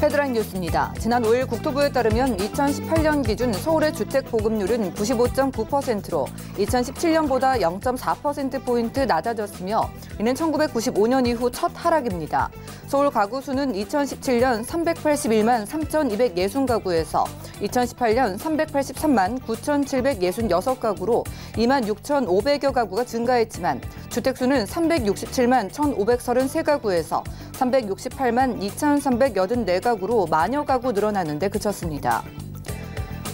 헤드라인 뉴스입니다. 지난 5일 국토부에 따르면 2018년 기준 서울의 주택 보급률은 95.9%로 2017년보다 0.4%포인트 낮아졌으며 이는 1995년 이후 첫 하락입니다. 서울 가구 수는 2017년 381만 3,260가구에서 2018년 383만 9,766가구로 2만 6,500여 가구가 증가했지만 주택 수는 367만 1,533가구에서 368만 2,384가구 폭격으로 마녀 가구 늘어나는 데 그쳤습니다.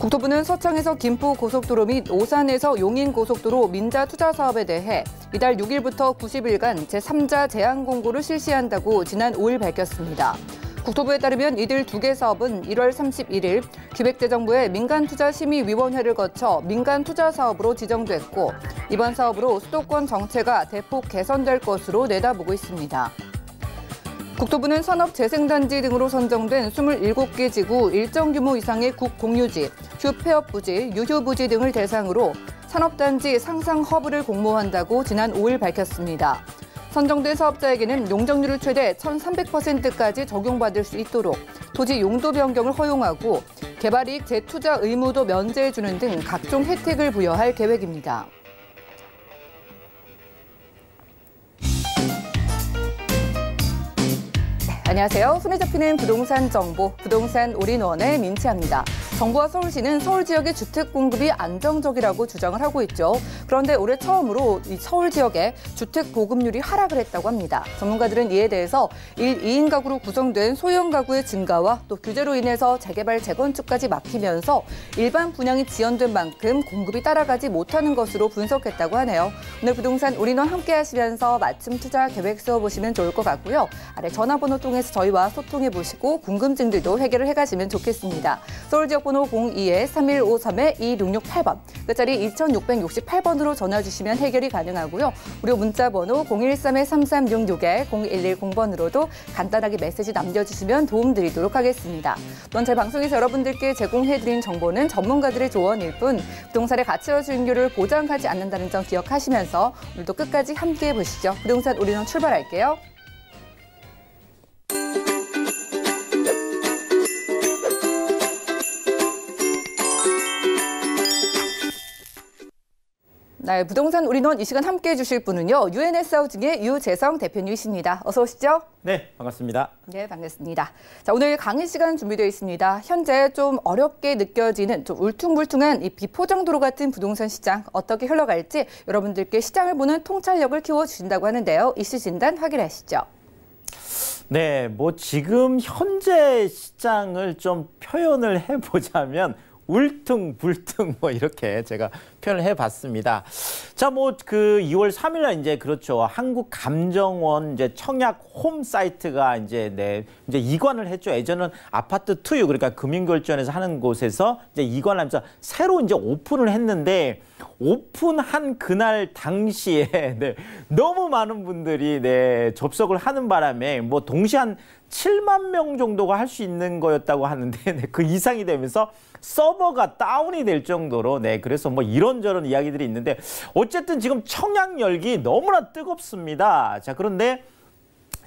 국토부는 서창에서 김포 고속도로 및 오산에서 용인 고속도로 민자 투자 사업에 대해 이달 6일부터 90일간 제3자 제한 공고를 실시한다고 지난 5일 밝혔습니다. 국토부에 따르면 이들 두 개 사업은 1월 31일 기획재정부의 민간투자심의위원회를 거쳐 민간투자 사업으로 지정됐고 이번 사업으로 수도권 정체가 대폭 개선될 것으로 내다보고 있습니다. 국토부는 산업재생단지 등으로 선정된 27개 지구 일정 규모 이상의 국공유지, 주폐업부지, 유휴부지 등을 대상으로 산업단지 상상 허브를 공모한다고 지난 5일 밝혔습니다. 선정된 사업자에게는 용적률을 최대 1,300%까지 적용받을 수 있도록 토지 용도 변경을 허용하고 개발이익 재투자 의무도 면제해주는 등 각종 혜택을 부여할 계획입니다. 안녕하세요. 손에 잡히는 부동산 정보, 부동산 올인원의 민채입니다. 정부와 서울시는 서울 지역의 주택 공급이 안정적이라고 주장을 하고 있죠. 그런데 올해 처음으로 서울 지역의 주택 보급률이 하락을 했다고 합니다. 전문가들은 이에 대해서 1, 2인 가구로 구성된 소형 가구의 증가와 또 규제로 인해서 재개발, 재건축까지 막히면서 일반 분양이 지연된 만큼 공급이 따라가지 못하는 것으로 분석했다고 하네요. 오늘 부동산 우리원 함께 하시면서 맞춤 투자 계획 세워보시면 좋을 것 같고요. 아래 전화번호 통해서 저희와 소통해 보시고 궁금증들도 해결을 해가시면 좋겠습니다. 서울 지역 지역번호 02-3153-2668번, 끝자리 2668번으로 전화 주시면 해결이 가능하고요. 무료 문자번호 013-3366-0110번으로도 간단하게 메시지 남겨주시면 도움드리도록 하겠습니다. 또한 제 방송에서 여러분들께 제공해드린 정보는 전문가들의 조언일 뿐 부동산의 가치와 수익률을 보장하지 않는다는 점 기억하시면서 오늘도 끝까지 함께해 보시죠. 부동산 우리는 출발할게요. 네, 부동산 우리원 이 시간 함께해 주실 분은요. UNSA우 등의 유재성 대표님이십니다. 어서 오시죠. 네, 반갑습니다. 네, 반갑습니다. 자, 오늘 강의 시간 준비되어 있습니다. 현재 좀 어렵게 느껴지는 좀 울퉁불퉁한 이 비포장도로 같은 부동산 시장 어떻게 흘러갈지 여러분들께 시장을 보는 통찰력을 키워주신다고 하는데요. 이슈 진단 확인하시죠. 네, 뭐 지금 현재 시장을 좀 표현을 해보자면 울퉁불퉁 뭐 이렇게 제가 투표를 해봤습니다. 자, 뭐 그 2월 3일날 이제 그렇죠. 한국 감정원 이제 청약 홈 사이트가 이제 네 이제 이관을 했죠. 예전은 아파트 투유 그러니까 금융결제원에서 하는 곳에서 이제 이관하면서 새로 이제 오픈을 했는데 오픈한 그날 당시에 네, 너무 많은 분들이 네, 접속을 하는 바람에 뭐 동시에 한 7만 명 정도가 할 수 있는 거였다고 하는데 네, 그 이상이 되면서 서버가 다운이 될 정도로 네 그래서 뭐 이런 이런저런 이야기들이 있는데 어쨌든 지금 청양 열기 너무나 뜨겁습니다. 자, 그런데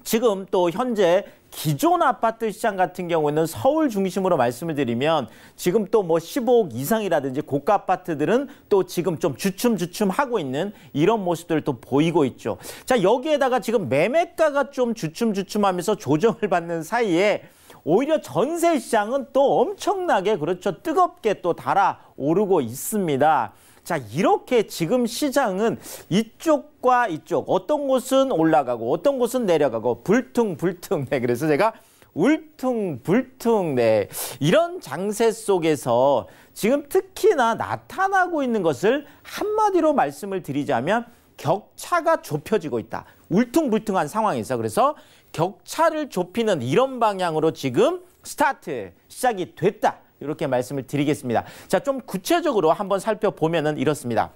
지금 또 현재 기존 아파트 시장 같은 경우에는 서울 중심으로 말씀을 드리면 지금 또 뭐 15억 이상이라든지 고가 아파트들은 또 지금 좀 주춤주춤 하고 있는 이런 모습들을 또 보이고 있죠. 자, 여기에다가 지금 매매가가 좀 주춤주춤 하면서 조정을 받는 사이에 오히려 전세 시장은 또 엄청나게 그렇죠. 뜨겁게 또 달아오르고 있습니다. 자, 이렇게 지금 시장은 이쪽과 이쪽 어떤 곳은 올라가고 어떤 곳은 내려가고 불퉁불퉁. 네, 그래서 제가 울퉁불퉁. 네. 이런 장세 속에서 지금 특히나 나타나고 있는 것을 한마디로 말씀을 드리자면 격차가 좁혀지고 있다. 울퉁불퉁한 상황에서 그래서 격차를 좁히는 이런 방향으로 지금 스타트 시작이 됐다. 이렇게 말씀을 드리겠습니다. 자, 좀 구체적으로 한번 살펴보면은 이렇습니다.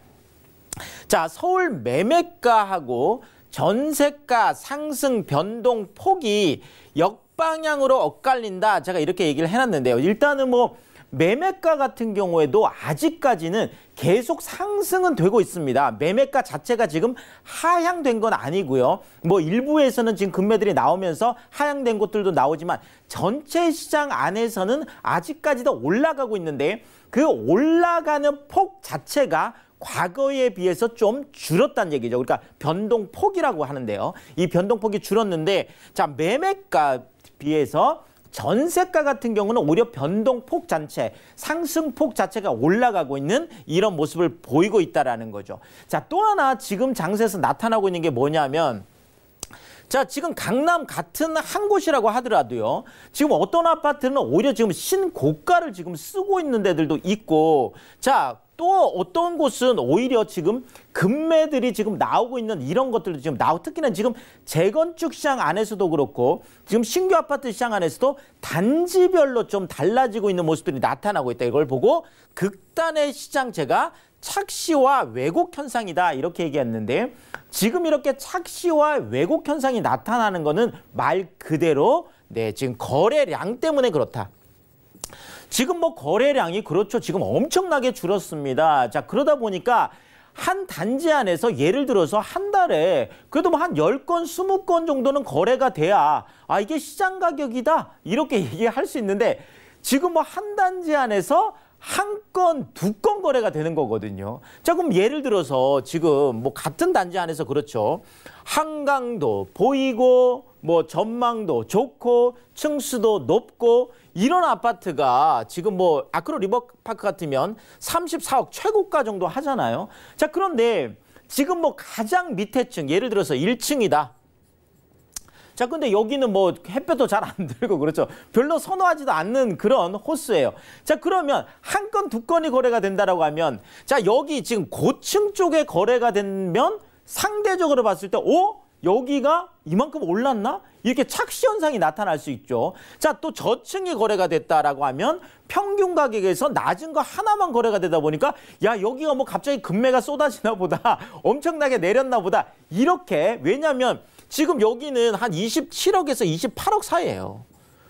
자, 서울 매매가하고 전세가 상승 변동 폭이 역방향으로 엇갈린다. 제가 이렇게 얘기를 해놨는데요. 일단은 뭐 매매가 같은 경우에도 아직까지는 계속 상승은 되고 있습니다. 매매가 자체가 지금 하향된 건 아니고요. 뭐 일부에서는 지금 금매들이 나오면서 하향된 것들도 나오지만 전체 시장 안에서는 아직까지도 올라가고 있는데 그 올라가는 폭 자체가 과거에 비해서 좀 줄었다는 얘기죠. 그러니까 변동폭이라고 하는데요. 이 변동폭이 줄었는데 자 매매가 비해서 전세가 같은 경우는 오히려 변동폭 자체, 상승폭 자체가 올라가고 있는 이런 모습을 보이고 있다라는 거죠. 자, 또 하나 지금 장세에서 나타나고 있는 게 뭐냐면 자, 지금 강남 같은 한 곳이라고 하더라도요. 지금 어떤 아파트는 오히려 지금 신고가를 지금 쓰고 있는 데들도 있고, 자, 또 어떤 곳은 오히려 지금 금매들이 지금 나오고 있는 이런 것들도 지금 나오 특히나 지금 재건축 시장 안에서도 그렇고 지금 신규 아파트 시장 안에서도 단지별로 좀 달라지고 있는 모습들이 나타나고 있다. 이걸 보고 극단의 시장체가 착시와 왜곡 현상이다 이렇게 얘기했는데 지금 이렇게 착시와 왜곡 현상이 나타나는 거는 말 그대로 네 지금 거래량 때문에 그렇다. 지금 뭐 거래량이 그렇죠. 지금 엄청나게 줄었습니다. 자, 그러다 보니까 한 단지 안에서 예를 들어서 한 달에 그래도 뭐 한1 0건2 0건 정도는 거래가 돼야 아, 이게 시장 가격이다. 이렇게 얘기할 수 있는데 지금 뭐 한 단지 안에서 한 건, 두 건 거래가 되는 거거든요. 자, 그럼 예를 들어서 지금 뭐 같은 단지 안에서 그렇죠. 한강도 보이고 뭐 전망도 좋고 층수도 높고 이런 아파트가 지금 뭐 아크로 리버파크 같으면 34억 최고가 정도 하잖아요. 자 그런데 지금 뭐 가장 밑에 층 예를 들어서 1층이다. 자 근데 여기는 뭐 햇볕도 잘 안 들고 그렇죠. 별로 선호하지도 않는 그런 호수예요. 자 그러면 한 건 두 건이 거래가 된다라고 하면 자 여기 지금 고층 쪽에 거래가 되면 상대적으로 봤을 때 오? 여기가 이만큼 올랐나? 이렇게 착시 현상이 나타날 수 있죠. 자, 또 저층이 거래가 됐다라고 하면 평균 가격에서 낮은 거 하나만 거래가 되다 보니까 야, 여기가 뭐 갑자기 금매가 쏟아지나 보다. 엄청나게 내렸나 보다. 이렇게 왜냐면 지금 여기는 한 27억에서 28억 사이예요.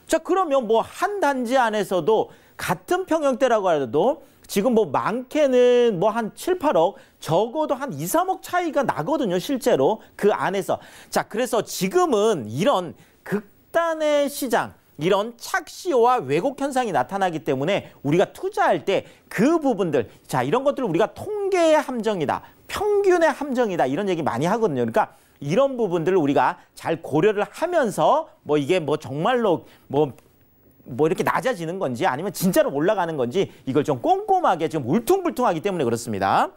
자, 그러면 뭐 한 단지 안에서도 같은 평형대라고 하더라도 지금 뭐 많게는 뭐 한 7, 8억 적어도 한 2, 3억 차이가 나거든요. 실제로 그 안에서. 자, 그래서 지금은 이런 극단의 시장 이런 착시와 왜곡 현상이 나타나기 때문에 우리가 투자할 때 그 부분들 자 이런 것들을 우리가 통계의 함정이다 평균의 함정이다 이런 얘기 많이 하거든요 그러니까 이런 부분들을 우리가 잘 고려를 하면서 뭐 이게 뭐 정말로 뭐뭐 이렇게 낮아지는 건지 아니면 진짜로 올라가는 건지 이걸 좀 꼼꼼하게 지금 울퉁불퉁하기 때문에 그렇습니다.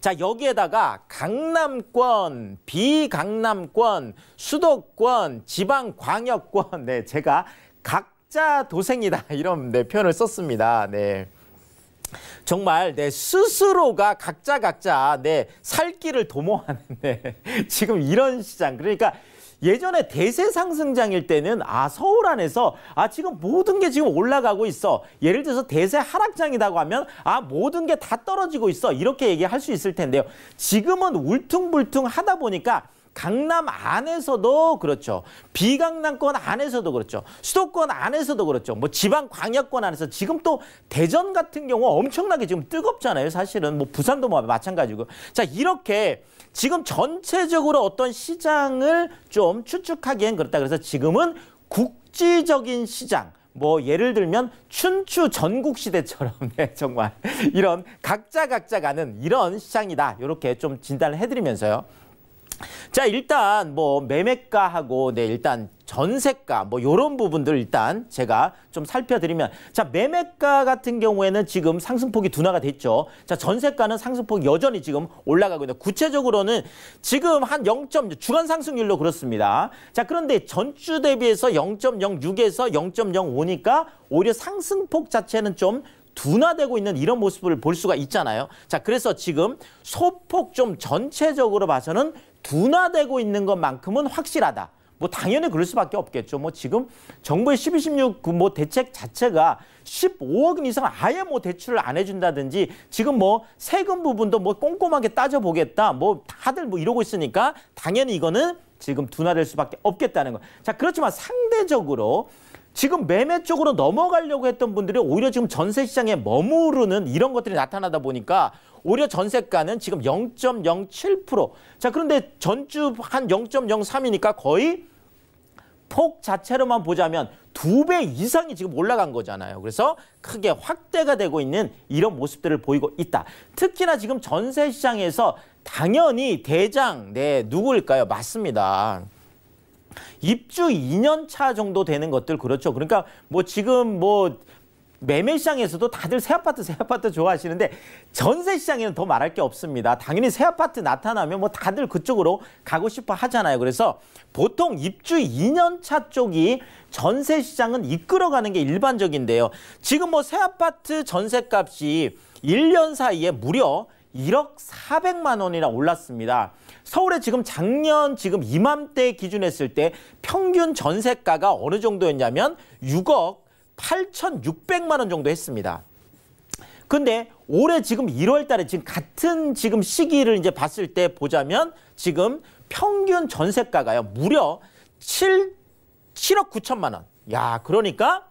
자 여기에다가 강남권, 비강남권, 수도권, 지방광역권 네 제가 각자 도생이다 이런 네, 표현을 썼습니다. 네. 정말 네, 스스로가 각자 각자 네, 살길을 도모하는데 네, 지금 이런 시장 그러니까 예전에 대세 상승장일 때는 아 서울 안에서 아 지금 모든 게 지금 올라가고 있어. 예를 들어서 대세 하락장이라고 하면 아 모든 게 다 떨어지고 있어. 이렇게 얘기할 수 있을 텐데요. 지금은 울퉁불퉁 하다 보니까 강남 안에서도 그렇죠. 비강남권 안에서도 그렇죠. 수도권 안에서도 그렇죠. 뭐 지방 광역권 안에서 지금 또 대전 같은 경우 엄청나게 지금 뜨겁잖아요. 사실은 뭐 부산도 뭐 마찬가지고. 자, 이렇게 지금 전체적으로 어떤 시장을 좀 추측하기엔 그렇다. 그래서 지금은 국지적인 시장 뭐 예를 들면 춘추 전국시대처럼 네, 정말 이런 각자 각자 가는 이런 시장이다 이렇게 좀 진단을 해드리면서요. 자 일단 뭐 매매가하고 네 일단 전세가 뭐 요런 부분들 일단 제가 좀 살펴드리면 자 매매가 같은 경우에는 지금 상승폭이 둔화가 됐죠 자 전세가는 상승폭 여전히 지금 올라가고 있다 구체적으로는 지금 한 0. 주간 상승률로 그렇습니다 자 그런데 전주 대비해서 0.06에서 0.05니까 오히려 상승폭 자체는 좀 둔화되고 있는 이런 모습을 볼 수가 있잖아요. 자, 그래서 지금 소폭 좀 전체적으로 봐서는 둔화되고 있는 것만큼은 확실하다. 뭐 당연히 그럴 수밖에 없겠죠. 뭐 지금 정부의 12, 16뭐 그 대책 자체가 15억 이상 아예 뭐 대출을 안 해준다든지 지금 뭐 세금 부분도 뭐 꼼꼼하게 따져보겠다. 뭐 다들 뭐 이러고 있으니까 당연히 이거는 지금 둔화될 수밖에 없겠다는 거. 자 그렇지만 상대적으로 지금 매매 쪽으로 넘어가려고 했던 분들이 오히려 지금 전세 시장에 머무르는 이런 것들이 나타나다 보니까 오히려 전세가는 지금 0.07%. 자, 그런데 전주 한 0.03이니까 거의 폭 자체로만 보자면 두 배 이상이 지금 올라간 거잖아요. 그래서 크게 확대가 되고 있는 이런 모습들을 보이고 있다. 특히나 지금 전세 시장에서 당연히 대장, 네, 누구일까요? 맞습니다. 입주 2년 차 정도 되는 것들 그렇죠. 그러니까 뭐 지금 뭐 매매 시장에서도 다들 새 아파트 새 아파트 좋아하시는데 전세 시장에는 더 말할 게 없습니다. 당연히 새 아파트 나타나면 뭐 다들 그쪽으로 가고 싶어 하잖아요. 그래서 보통 입주 2년 차 쪽이 전세 시장은 이끌어가는 게 일반적인데요. 지금 뭐 새 아파트 전세 값이 1년 사이에 무려 1억4 0 0만 원이나 올랐습니다. 서울에 지금 작년 지금 이맘때 기준했을 때 평균 전세가가 어느 정도였냐면 6억 8,600만 원 정도 했습니다. 근데 올해 지금 1월 달에 지금 같은 지금 시기를 이제 봤을 때 보자면 지금 평균 전세가가요. 무려 7 7억 9천만 원. 야, 그러니까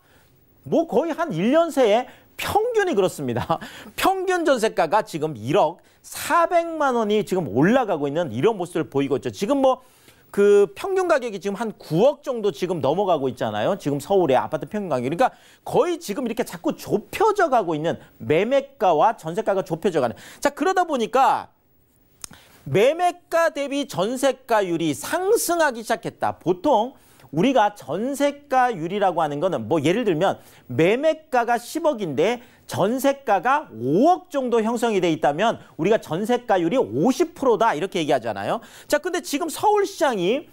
뭐 거의 한 1년 새에 평균이 그렇습니다. 평균 전세가가 지금 1억 400만 원이 지금 올라가고 있는 이런 모습을 보이고 있죠. 지금 뭐 그 평균 가격이 지금 한 9억 정도 지금 넘어가고 있잖아요. 지금 서울의 아파트 평균 가격. 그러니까 거의 지금 이렇게 자꾸 좁혀져 가고 있는 매매가와 전세가가 좁혀져 가는. 자, 그러다 보니까 매매가 대비 전세가율이 상승하기 시작했다. 보통 우리가 전세가율이라고 하는 거는 뭐 예를 들면 매매가가 10억인데 전세가가 5억 정도 형성이 돼 있다면 우리가 전세가율이 50%다 이렇게 얘기하잖아요. 자, 근데 지금 서울시장이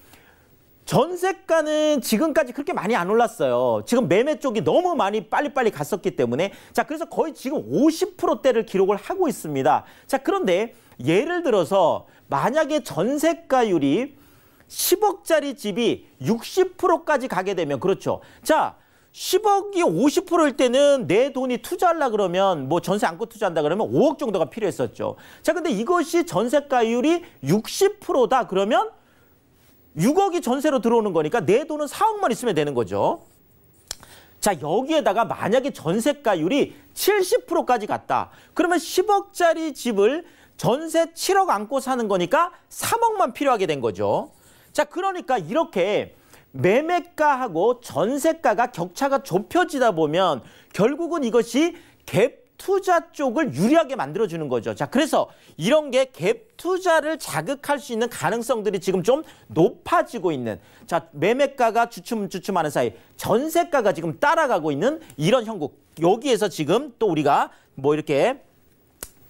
전세가는 지금까지 그렇게 많이 안 올랐어요. 지금 매매 쪽이 너무 많이 빨리빨리 갔었기 때문에 자 그래서 거의 지금 50%대를 기록을 하고 있습니다. 자 그런데 예를 들어서 만약에 전세가율이 10억짜리 집이 60%까지 가게 되면 그렇죠. 자, 10억이 50%일 때는 내 돈이 투자하려 그러면 뭐 전세 안고 투자한다 그러면 5억 정도가 필요했었죠. 자, 근데 이것이 전세가율이 60%다 그러면 6억이 전세로 들어오는 거니까 내 돈은 4억만 있으면 되는 거죠. 자, 여기에다가 만약에 전세가율이 70%까지 갔다. 그러면 10억짜리 집을 전세 7억 안고 사는 거니까 3억만 필요하게 된 거죠. 자, 그러니까 이렇게 매매가하고 전세가가 격차가 좁혀지다 보면 결국은 이것이 갭 투자 쪽을 유리하게 만들어주는 거죠. 자, 그래서 이런 게 갭 투자를 자극할 수 있는 가능성들이 지금 좀 높아지고 있는. 자, 매매가가 주춤주춤하는 사이 전세가가 지금 따라가고 있는 이런 형국. 여기에서 지금 또 우리가 뭐 이렇게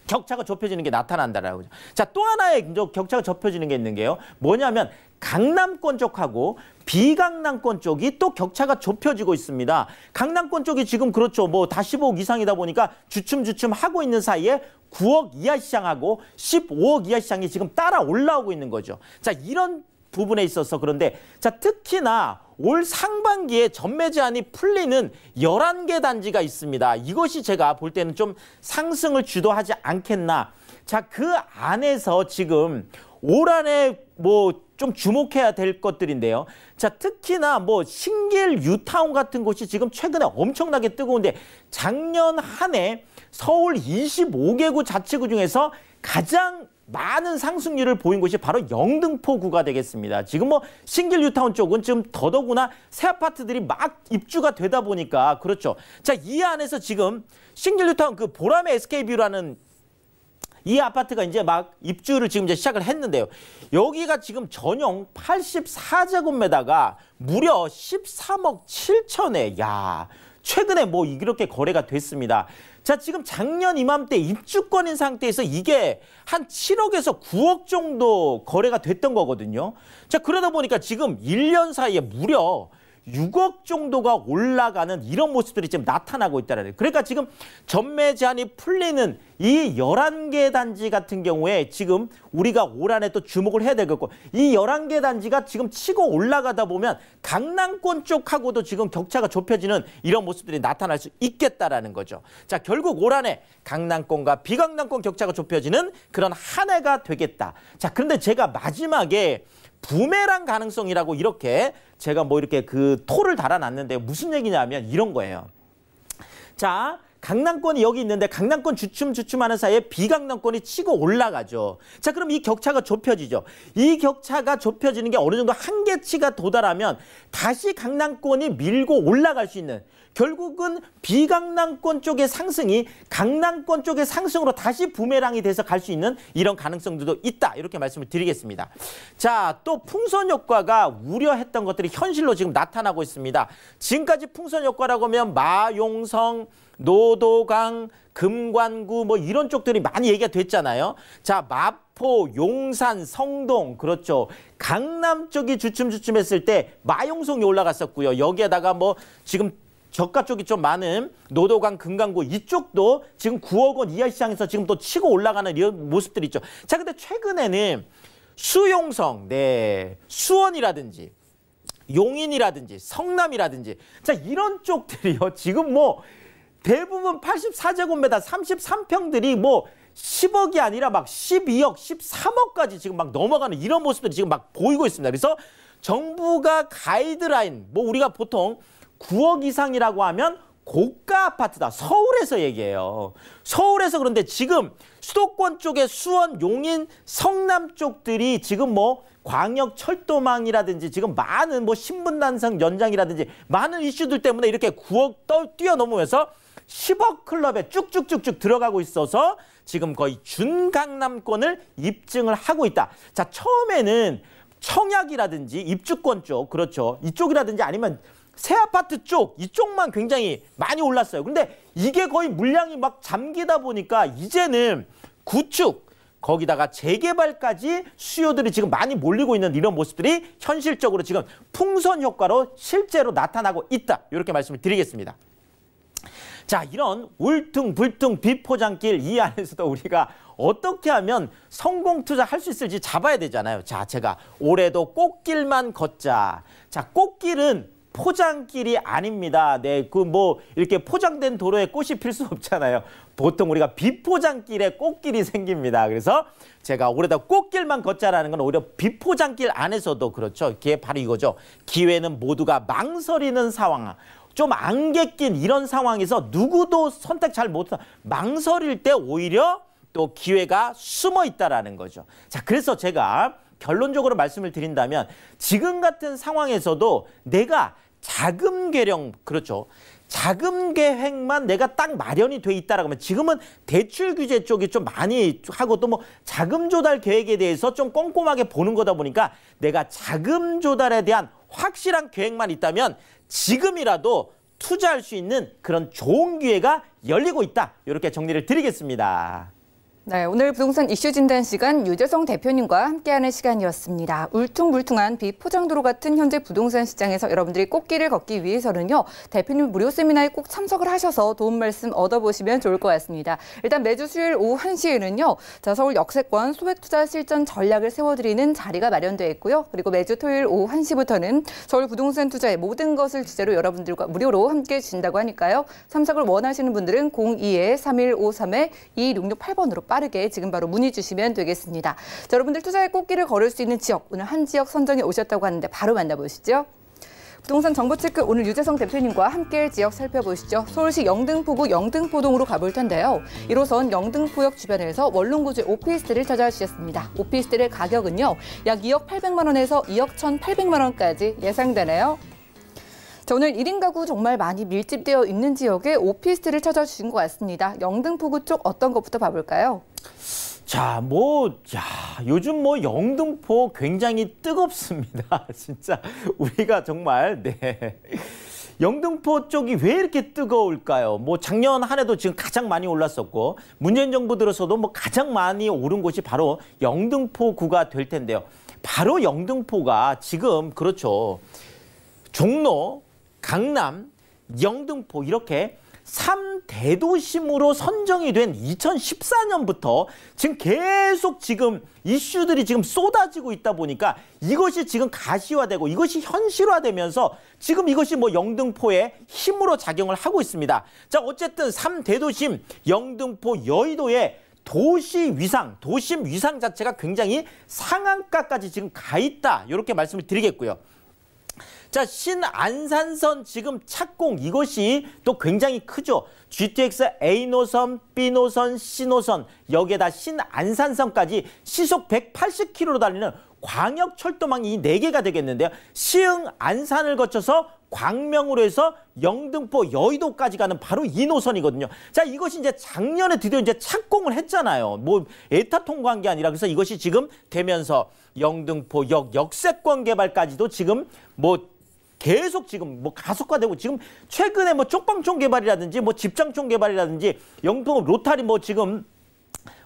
격차가 좁혀지는 게 나타난다라고. 하죠. 자, 또 하나의 격차가 좁혀지는 게 있는 게요. 뭐냐면 강남권 쪽하고 비강남권 쪽이 또 격차가 좁혀지고 있습니다. 강남권 쪽이 지금 그렇죠. 뭐 다시 5억 이상이다 보니까 주춤주춤 하고 있는 사이에 9억 이하 시장하고 15억 이하 시장이 지금 따라 올라오고 있는 거죠. 자, 이런 부분에 있어서 그런데 자 특히나 올 상반기에 전매 제한이 풀리는 1 1개 단지가 있습니다. 이것이 제가 볼 때는 좀 상승을 주도하지 않겠나. 자 그 안에서 지금 올 한해 뭐 좀 주목해야 될 것들인데요. 자, 특히나 뭐 신길 유타운 같은 곳이 지금 최근에 엄청나게 뜨거운데 작년 한해 서울 25개구 자치구 중에서 가장 많은 상승률을 보인 곳이 바로 영등포구가 되겠습니다. 지금 뭐 신길 뉴타운 쪽은 지금 더더구나 새 아파트들이 막 입주가 되다 보니까 그렇죠. 자, 이 안에서 지금 신길 뉴타운 그 보람의 SK뷰라는 이 아파트가 이제 막 입주를 지금 이제 시작을 했는데요. 여기가 지금 전용 84제곱미터가 무려 13억 7천에 야 최근에 뭐 이렇게 거래가 됐습니다. 자, 지금 작년 이맘때 입주권인 상태에서 이게 한 7억에서 9억 정도 거래가 됐던 거거든요. 자, 그러다 보니까 지금 1년 사이에 무려 6억 정도가 올라가는 이런 모습들이 지금 나타나고 있다는 거예요. 그러니까 지금 전매 제한이 풀리는 이 11개 단지 같은 경우에 지금 우리가 올 한 해 또 주목을 해야 되겠고 이 11개 단지가 지금 치고 올라가다 보면 강남권 쪽하고도 지금 격차가 좁혀지는 이런 모습들이 나타날 수 있겠다라는 거죠. 자, 결국 올 한 해 강남권과 비강남권 격차가 좁혀지는 그런 한 해가 되겠다. 자, 그런데 제가 마지막에 부메랑 가능성이라고 이렇게 제가 뭐 이렇게 그 토를 달아놨는데 무슨 얘기냐면 이런 거예요. 자, 강남권이 여기 있는데 강남권 주춤 주춤하는 사이에 비강남권이 치고 올라가죠. 자 그럼 이 격차가 좁혀지죠. 이 격차가 좁혀지는 게 어느 정도 한계치가 도달하면 다시 강남권이 밀고 올라갈 수 있는 결국은 비강남권 쪽의 상승이 강남권 쪽의 상승으로 다시 부메랑이 돼서 갈 수 있는 이런 가능성들도 있다. 이렇게 말씀을 드리겠습니다. 자, 또 풍선 효과가 우려했던 것들이 현실로 지금 나타나고 있습니다. 지금까지 풍선 효과라고 하면 마용성, 노도강, 금관구 뭐 이런 쪽들이 많이 얘기가 됐잖아요. 자, 마포, 용산, 성동 그렇죠. 강남 쪽이 주춤주춤했을 때 마용성이 올라갔었고요. 여기에다가 뭐 지금 저가 쪽이 좀 많은 노도강, 금강구 이쪽도 지금 9억 원 이하 시장에서 지금 또 치고 올라가는 이런 모습들이 있죠. 자, 근데 최근에는 수용성, 네, 수원이라든지 용인이라든지 성남이라든지 자 이런 쪽들이요 지금 뭐 대부분 84제곱미터 33평들이 뭐 10억이 아니라 막 12억, 13억까지 지금 막 넘어가는 이런 모습들이 지금 막 보이고 있습니다. 그래서 정부가 가이드라인, 뭐 우리가 보통 9억 이상이라고 하면 고가 아파트다. 서울에서 얘기해요. 서울에서 그런데 지금 수도권 쪽에 수원, 용인, 성남 쪽들이 지금 뭐 광역 철도망이라든지 지금 많은 뭐신분단상 연장이라든지 많은 이슈들 때문에 이렇게 9억 떠, 뛰어넘으면서 10억 클럽에 쭉쭉쭉쭉 들어가고 있어서 지금 거의 준강남권을 입증을 하고 있다. 자, 처음에는 청약이라든지 입주권 쪽, 그렇죠. 이쪽이라든지 아니면 새 아파트 쪽 이쪽만 굉장히 많이 올랐어요. 근데 이게 거의 물량이 막 잠기다 보니까 이제는 구축 거기다가 재개발까지 수요들이 지금 많이 몰리고 있는 이런 모습들이 현실적으로 지금 풍선 효과로 실제로 나타나고 있다. 이렇게 말씀을 드리겠습니다. 자, 이런 울퉁불퉁 비포장길 이 안에서도 우리가 어떻게 하면 성공 투자할 수 있을지 잡아야 되잖아요. 자, 제가 올해도 꽃길만 걷자. 자, 꽃길은 포장길이 아닙니다. 네, 그뭐 이렇게 포장된 도로에 꽃이 필 수 없잖아요. 보통 우리가 비포장길에 꽃길이 생깁니다. 그래서 제가 올해다 꽃길만 걷자라는 건 오히려 비포장길 안에서도 그렇죠. 그게 바로 이거죠. 기회는 모두가 망설이는 상황. 좀 안개 낀 이런 상황에서 누구도 선택 잘 못한 망설일 때 오히려 또 기회가 숨어 있다라는 거죠. 자, 그래서 제가 결론적으로 말씀을 드린다면 지금 같은 상황에서도 내가 자금 계령 그렇죠. 자금 계획만 내가 딱 마련이 돼 있다라고 하면 지금은 대출 규제 쪽이 좀 많이 하고 또 뭐 자금 조달 계획에 대해서 좀 꼼꼼하게 보는 거다 보니까 내가 자금 조달에 대한 확실한 계획만 있다면 지금이라도 투자할 수 있는 그런 좋은 기회가 열리고 있다. 이렇게 정리를 드리겠습니다. 네, 오늘 부동산 이슈 진단 시간 유재성 대표님과 함께하는 시간이었습니다. 울퉁불퉁한 비포장도로 같은 현재 부동산 시장에서 여러분들이 꽃길을 걷기 위해서는요. 대표님 무료 세미나에 꼭 참석을 하셔서 도움 말씀 얻어보시면 좋을 것 같습니다. 일단 매주 수요일 오후 1시에는요. 자, 서울 역세권 소액투자 실전 전략을 세워드리는 자리가 마련되어 있고요. 그리고 매주 토요일 오후 1시부터는 서울 부동산 투자의 모든 것을 주제로 여러분들과 무료로 함께 주신다고 하니까요. 참석을 원하시는 분들은 02-3153-2668번으로 빠르게 지금 바로 문의 주시면 되겠습니다. 자, 여러분들 투자의 꽃길을 걸을 수 있는 지역, 오늘 한 지역 선정에 오셨다고 하는데 바로 만나보시죠. 부동산 정보체크 오늘 유재성 대표님과 함께 지역 살펴보시죠. 서울시 영등포구 영등포동으로 가볼 텐데요. 1호선 영등포역 주변에서 원룸구조 오피스텔을 찾아주셨습니다. 오피스텔의 가격은요. 약 2억 800만 원에서 2억 1,800만 원까지 예상되네요. 자, 오늘 1인 가구 정말 많이 밀집되어 있는 지역에 오피스텔을 찾아주신 것 같습니다. 영등포구 쪽 어떤 것부터 봐볼까요? 자, 뭐, 야, 요즘 뭐 영등포 굉장히 뜨겁습니다. 진짜 우리가 정말, 네. 영등포 쪽이 왜 이렇게 뜨거울까요? 뭐 작년 한 해도 지금 가장 많이 올랐었고 문재인 정부 들어서도 뭐 가장 많이 오른 곳이 바로 영등포구가 될 텐데요. 바로 영등포가 지금 그렇죠. 종로, 강남, 영등포 이렇게 3대도심으로 선정이 된 2014년부터 지금 계속 지금 이슈들이 지금 쏟아지고 있다 보니까 이것이 지금 가시화되고 이것이 현실화되면서 지금 이것이 뭐 영등포의 힘으로 작용을 하고 있습니다. 자, 어쨌든 3대도심 영등포 여의도에 도시 위상, 도심 위상 자체가 굉장히 상한가까지 지금 가 있다. 이렇게 말씀을 드리겠고요. 자, 신안산선 지금 착공 이것이 또 굉장히 크죠. GTX A 노선, B 노선, C 노선 여기에다 신안산선까지 시속 180km로 달리는 광역 철도망이 네 개가 되겠는데요. 시흥 안산을 거쳐서 광명으로 해서 영등포 여의도까지 가는 바로 이 노선이거든요. 자, 이것이 이제 작년에 드디어 이제 착공을 했잖아요. 뭐 에타 통과한 게 아니라 그래서 이것이 지금 되면서 영등포역 역세권 개발까지도 지금 뭐 계속 지금 뭐 가속화되고 지금 최근에 뭐 쪽방촌 개발이라든지 뭐 집장촌 개발이라든지 영풍 로타리 뭐 지금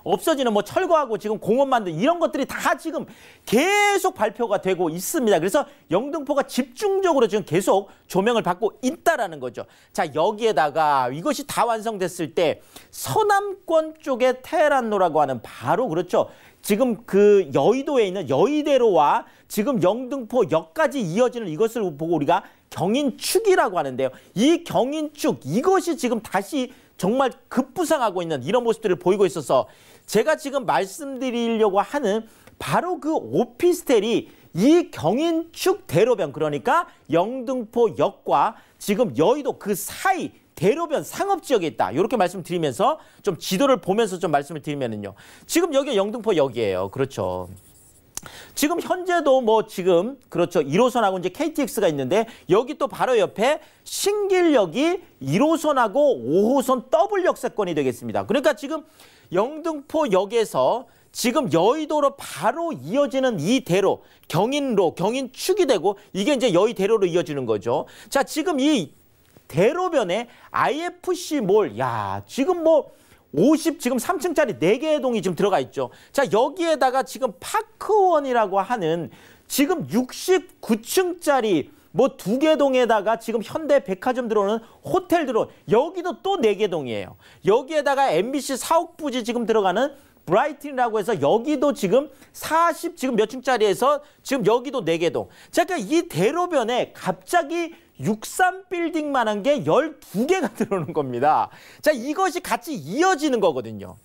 없어지는 뭐 철거하고 지금 공원 만든 이런 것들이 다 지금 계속 발표가 되고 있습니다. 그래서 영등포가 집중적으로 지금 계속 조명을 받고 있다라는 거죠. 자 여기에다가 이것이 다 완성됐을 때 서남권 쪽에테란노라고 하는 바로 그렇죠. 지금 그 여의도에 있는 여의대로와 지금 영등포 역까지 이어지는 이것을 보고 우리가 경인축이라고 하는데요. 이 경인축 이것이 지금 다시 정말 급부상하고 있는 이런 모습들을 보이고 있어서 제가 지금 말씀드리려고 하는 바로 그 오피스텔이 이 경인축 대로변 그러니까 영등포역과 지금 여의도 그 사이 대로변 상업 지역에 있다. 이렇게 말씀드리면서 좀 지도를 보면서 좀 말씀을 드리면은요. 지금 여기 영등포 역이에요. 그렇죠. 지금 현재도 뭐 지금 그렇죠. 1호선하고 이제 KTX가 있는데 여기 또 바로 옆에 신길역이 1호선하고 5호선 더블 역세권이 되겠습니다. 그러니까 지금 영등포역에서 지금 여의도로 바로 이어지는 이 대로 경인로 경인축이 되고 이게 이제 여의대로로 이어지는 거죠. 자 지금 이 대로변에 IFC 몰. 야, 지금 뭐 50, 지금 3층짜리 4개의 동이 지금 들어가 있죠. 자, 여기에다가 지금 파크원이라고 하는 지금 69층짜리 뭐 두개 동에다가 지금 현대 백화점 들어오는 호텔 들어 여기도 또네개 동이에요. 여기에다가 MBC 사옥부지 지금 들어가는 브라이튼이라고 해서 여기도 지금 40 지금 몇 층짜리에서 지금 여기도 네개 동. 자, 그까이 그러니까 대로변에 갑자기 63빌딩만한 게 12개가 들어오는 겁니다. 자, 이것이 같이 이어지는 거거든요.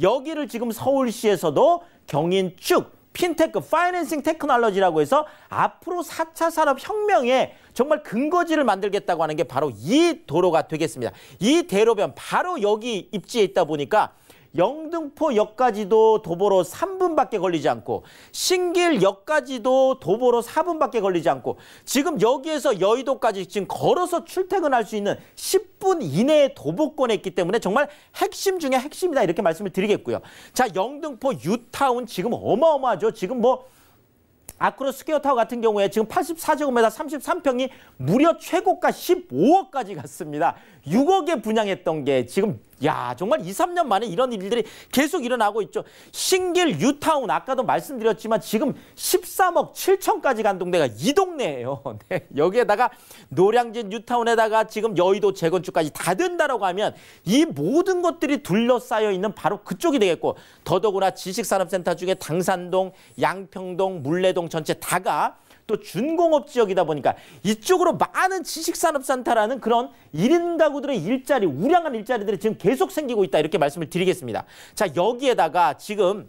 여기를 지금 서울시에서도 경인축, 핀테크, 파이낸싱 테크놀로지라고 해서 앞으로 4차 산업혁명에 정말 근거지를 만들겠다고 하는 게 바로 이 도로가 되겠습니다. 이 대로변 바로 여기 입지에 있다 보니까 영등포역까지도 도보로 3분밖에 걸리지 않고 신길역까지도 도보로 4분밖에 걸리지 않고 지금 여기에서 여의도까지 지금 걸어서 출퇴근할 수 있는 10분 이내에 도보권에 있기 때문에 정말 핵심 중에 핵심이다 이렇게 말씀을 드리겠고요. 자 영등포 유타운 지금 어마어마하죠. 지금 뭐 아크로 스퀘어 타워 같은 경우에 지금 84제곱미터 33평이 무려 최고가 15억까지 갔습니다. 6억에 분양했던 게 지금 야 정말 2, 3년 만에 이런 일들이 계속 일어나고 있죠. 신길 유타운 아까도 말씀드렸지만 지금 13억 7천까지 간 동네가 이 동네예요. 네, 여기에다가 노량진 유타운에다가 지금 여의도 재건축까지 다 된다라고 하면 이 모든 것들이 둘러싸여 있는 바로 그쪽이 되겠고 더더구나 지식산업센터 중에 당산동, 양평동, 물레동 전체 다가 또 준공업 지역이다 보니까 이쪽으로 많은 지식산업산타라는 그런 일인 가구들의 일자리, 우량한 일자리들이 지금 계속 생기고 있다 이렇게 말씀을 드리겠습니다. 자 여기에다가 지금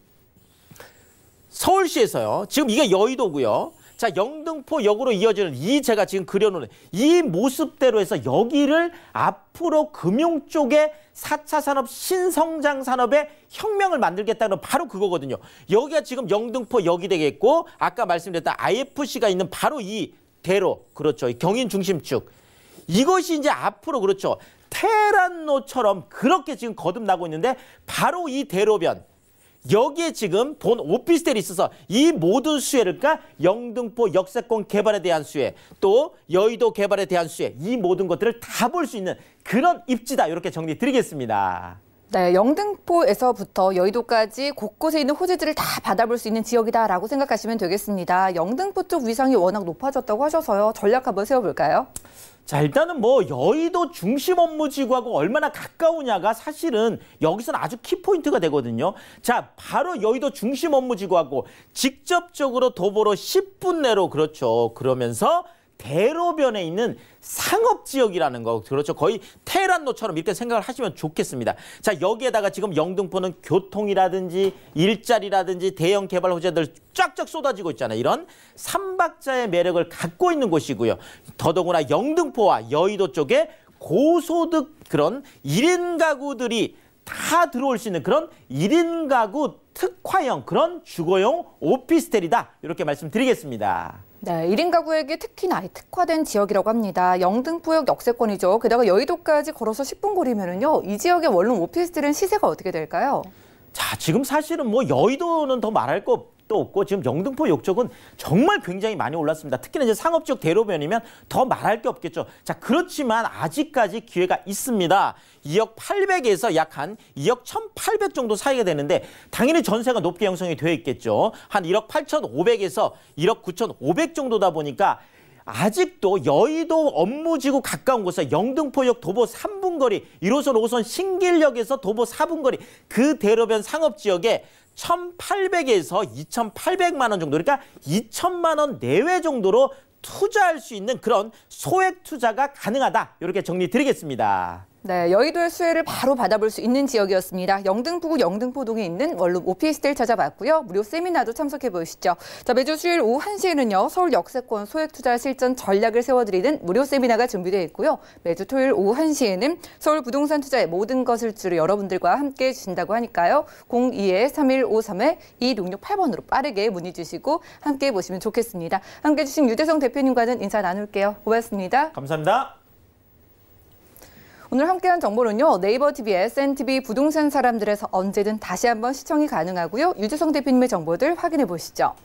서울시에서요. 지금 이게 여의도고요. 자 영등포역으로 이어지는 이 제가 지금 그려놓은 이 모습대로 해서 여기를 앞으로 금융 쪽에 4차 산업 신성장 산업의 혁명을 만들겠다는 바로 그거거든요. 여기가 지금 영등포역이 되겠고 아까 말씀드렸던 IFC가 있는 바로 이 대로 그렇죠. 경인 중심축. 이것이 이제 앞으로 그렇죠. 테란노처럼 그렇게 지금 거듭나고 있는데 바로 이 대로변 여기에 지금 본 오피스텔이 있어서 이 모든 수혜를 그러니까 영등포 역세권 개발에 대한 수혜 또 여의도 개발에 대한 수혜 이 모든 것들을 다 볼 수 있는 그런 입지다 이렇게 정리 드리겠습니다. 네, 영등포에서부터 여의도까지 곳곳에 있는 호재들을 다 받아볼 수 있는 지역이다라고 생각하시면 되겠습니다. 영등포 쪽 위상이 워낙 높아졌다고 하셔서요. 전략 한번 세워볼까요? 자 일단은 뭐 여의도 중심 업무지구하고 얼마나 가까우냐가 사실은 여기서는 아주 키포인트가 되거든요. 자 바로 여의도 중심 업무지구하고 직접적으로 도보로 10분 내로 그렇죠. 그러면서 대로변에 있는 상업지역이라는 거 그렇죠. 거의 테란노처럼 이렇게 생각을 하시면 좋겠습니다. 자 여기에다가 지금 영등포는 교통이라든지 일자리라든지 대형 개발 호재들 쫙쫙 쏟아지고 있잖아요. 이런 삼박자의 매력을 갖고 있는 곳이고요. 더더구나 영등포와 여의도 쪽에 고소득 그런 일인 가구들이 다 들어올 수 있는 그런 일인 가구 특화형 그런 주거용 오피스텔이다. 이렇게 말씀드리겠습니다. 네, 1인 가구에게 특히나 특화된 지역이라고 합니다. 영등포역 역세권이죠. 게다가 여의도까지 걸어서 10분 거리면은요. 이 지역의 원룸 오피스텔은 시세가 어떻게 될까요? 자, 지금 사실은 뭐 여의도는 더 말할 거또 없고 지금 영등포 욕적은 정말 굉장히 많이 올랐습니다. 특히나 이제 상업지역 대로변이면 더 말할 게 없겠죠. 자 그렇지만 아직까지 기회가 있습니다. 2억 800에서 약 한 2억 1,800 정도 사이가 되는데 당연히 전세가 높게 형성이 되어 있겠죠. 한 1억 8,500에서 1억 9,500 정도다 보니까 아직도 여의도 업무지구 가까운 곳에 영등포역 도보 3분 거리, 1호선 5호선 신길역에서 도보 4분 거리 그 대로변 상업지역에 1,800에서 2,800만 원 정도 그러니까 2천만 원 내외 정도로 투자할 수 있는 그런 소액 투자가 가능하다. 이렇게 정리 드리겠습니다. 네, 여의도의 수혜를 바로 받아볼 수 있는 지역이었습니다. 영등포구 영등포동에 있는 원룸 오피스텔 찾아봤고요. 무료 세미나도 참석해 보시죠. 자, 매주 수요일 오후 1시에는요. 서울 역세권 소액 투자 실전 전략을 세워드리는 무료 세미나가 준비되어 있고요. 매주 토요일 오후 1시에는 서울 부동산 투자의 모든 것을 주로 여러분들과 함께 해주신다고 하니까요. 02-3153-2668번으로 빠르게 문의 주시고 함께 보시면 좋겠습니다. 함께 해주신 유대성 대표님과는 인사 나눌게요. 고맙습니다. 감사합니다. 오늘 함께한 정보는요. 네이버 TV, SNTV 부동산 사람들에서 언제든 다시 한번 시청이 가능하고요. 유재성 대표님의 정보들 확인해 보시죠.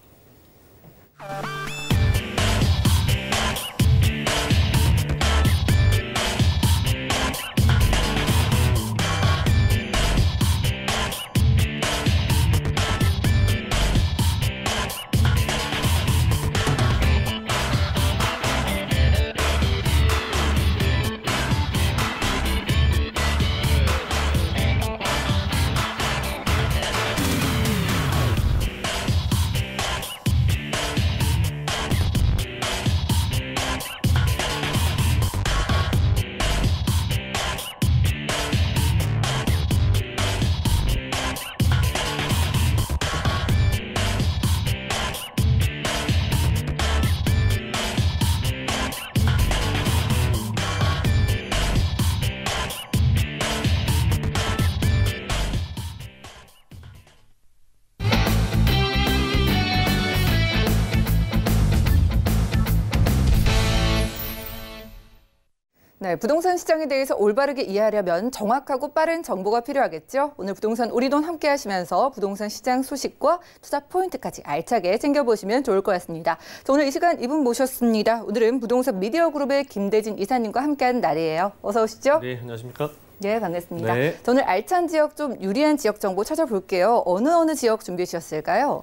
네, 부동산 시장에 대해서 올바르게 이해하려면 정확하고 빠른 정보가 필요하겠죠. 오늘 부동산 우리돈 함께 하시면서 부동산 시장 소식과 투자 포인트까지 알차게 챙겨보시면 좋을 것 같습니다. 자, 오늘 이 시간 이분 모셨습니다. 오늘은 부동산 미디어 그룹의 김대진 이사님과 함께하는 날이에요. 어서 오시죠. 네, 안녕하십니까. 네, 반갑습니다. 네. 오늘 알찬 지역 좀 유리한 지역 정보 찾아볼게요. 어느 어느 지역 준비해 주셨을까요?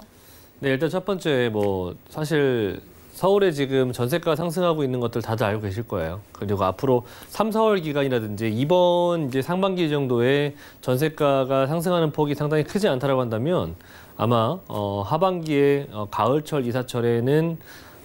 네, 일단 첫 번째 뭐 사실 서울에 지금 전세가가 상승하고 있는 것들 다들 알고 계실 거예요. 그리고 앞으로 3, 4월 기간이라든지 이번 이제 상반기 정도에 전세가가 상승하는 폭이 상당히 크지 않다라고 한다면 아마 어, 하반기에 어, 가을철 이사철에는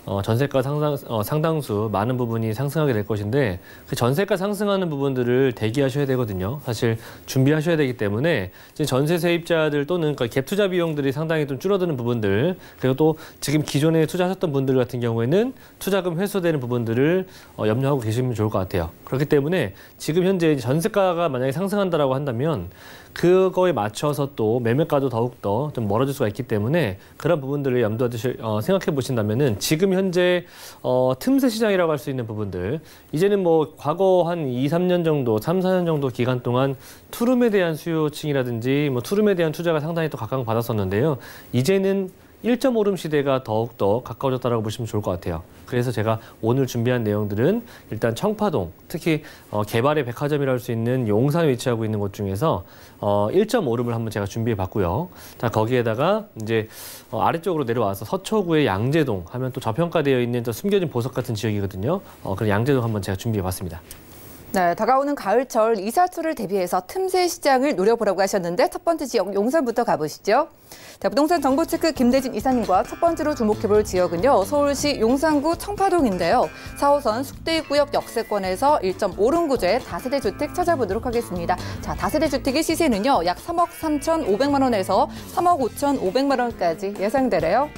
어, 전세가 상당, 어, 상당수 많은 부분이 상승하게 될 것인데 그 전세가 상승하는 부분들을 대기하셔야 되거든요. 사실 준비하셔야 되기 때문에 지금 전세 세입자들 또는 그러니까 갭 투자 비용들이 상당히 좀 줄어드는 부분들 그리고 또 지금 기존에 투자하셨던 분들 같은 경우에는 투자금 회수되는 부분들을 어, 염려하고 계시면 좋을 것 같아요. 그렇기 때문에 지금 현재 전세가가 만약에 상승한다라고 한다면 그거에 맞춰서 또 매매가도 더욱더 좀 멀어질 수가 있기 때문에 그런 부분들을 염두에 두실 어, 생각해 보신다면은 지금 현재 어, 틈새 시장이라고 할 수 있는 부분들 이제는 뭐 과거 한 2, 3년 정도, 3, 4년 정도 기간 동안 투룸에 대한 수요층이라든지 뭐 투룸에 대한 투자가 상당히 또 각광받았었는데요. 이제는 1 5름 시대가 더욱더 가까워졌다고 라 보시면 좋을 것 같아요. 그래서 제가 오늘 준비한 내용들은 일단 청파동, 특히 어, 개발의 백화점이라 할 수 있는 용산에 위치하고 있는 곳 중에서 어, 1 5름을 한번 제가 준비해 봤고요. 자, 거기에다가 이제 어, 아래쪽으로 내려와서 서초구의 양재동 하면 또 저평가되어 있는 또 숨겨진 보석 같은 지역이거든요. 어, 그 양재동 한번 제가 준비해 봤습니다. 네, 다가오는 가을철 이사철을 대비해서 틈새 시장을 노려보라고 하셨는데 첫 번째 지역 용산부터 가보시죠. 자, 부동산 정보체크 김대진 이사님과 첫 번째로 주목해볼 지역은요. 서울시 용산구 청파동인데요. 4호선 숙대구역 역세권에서 1.5룸구조의 다세대 주택 찾아보도록 하겠습니다. 자, 다세대 주택의 시세는요. 약 3억 3,500만 원에서 3억 5,500만 원까지 예상되래요.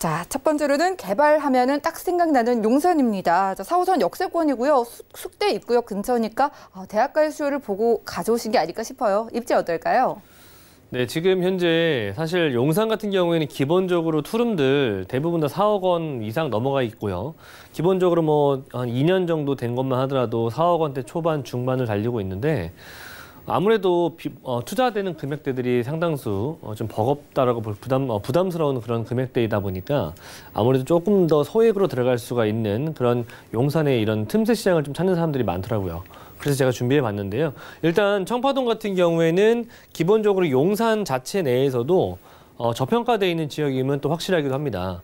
자, 첫 번째로는 개발하면은 딱 생각나는 용산입니다. 자, 4호선 역세권이고요. 숙대 입구역 근처니까 어, 대학가의 수요를 보고 가져오신 게 아닐까 싶어요. 입지 어떨까요? 네, 지금 현재 사실 용산 같은 경우에는 기본적으로 투룸들 대부분 다 4억 원 이상 넘어가 있고요. 기본적으로 뭐 한 2년 정도 된 것만 하더라도 4억 원대 초반 중반을 달리고 있는데 아무래도 비, 어, 투자되는 금액대들이 상당수 어, 좀 버겁다라고 볼 부담 어, 부담스러운 그런 금액대이다 보니까 아무래도 조금 더 소액으로 들어갈 수가 있는 그런 용산의 이런 틈새 시장을 좀 찾는 사람들이 많더라고요. 그래서 제가 준비해 봤는데요. 일단 청파동 같은 경우에는 기본적으로 용산 자체 내에서도 어, 저평가되어 있는 지역임은또 확실하기도 합니다.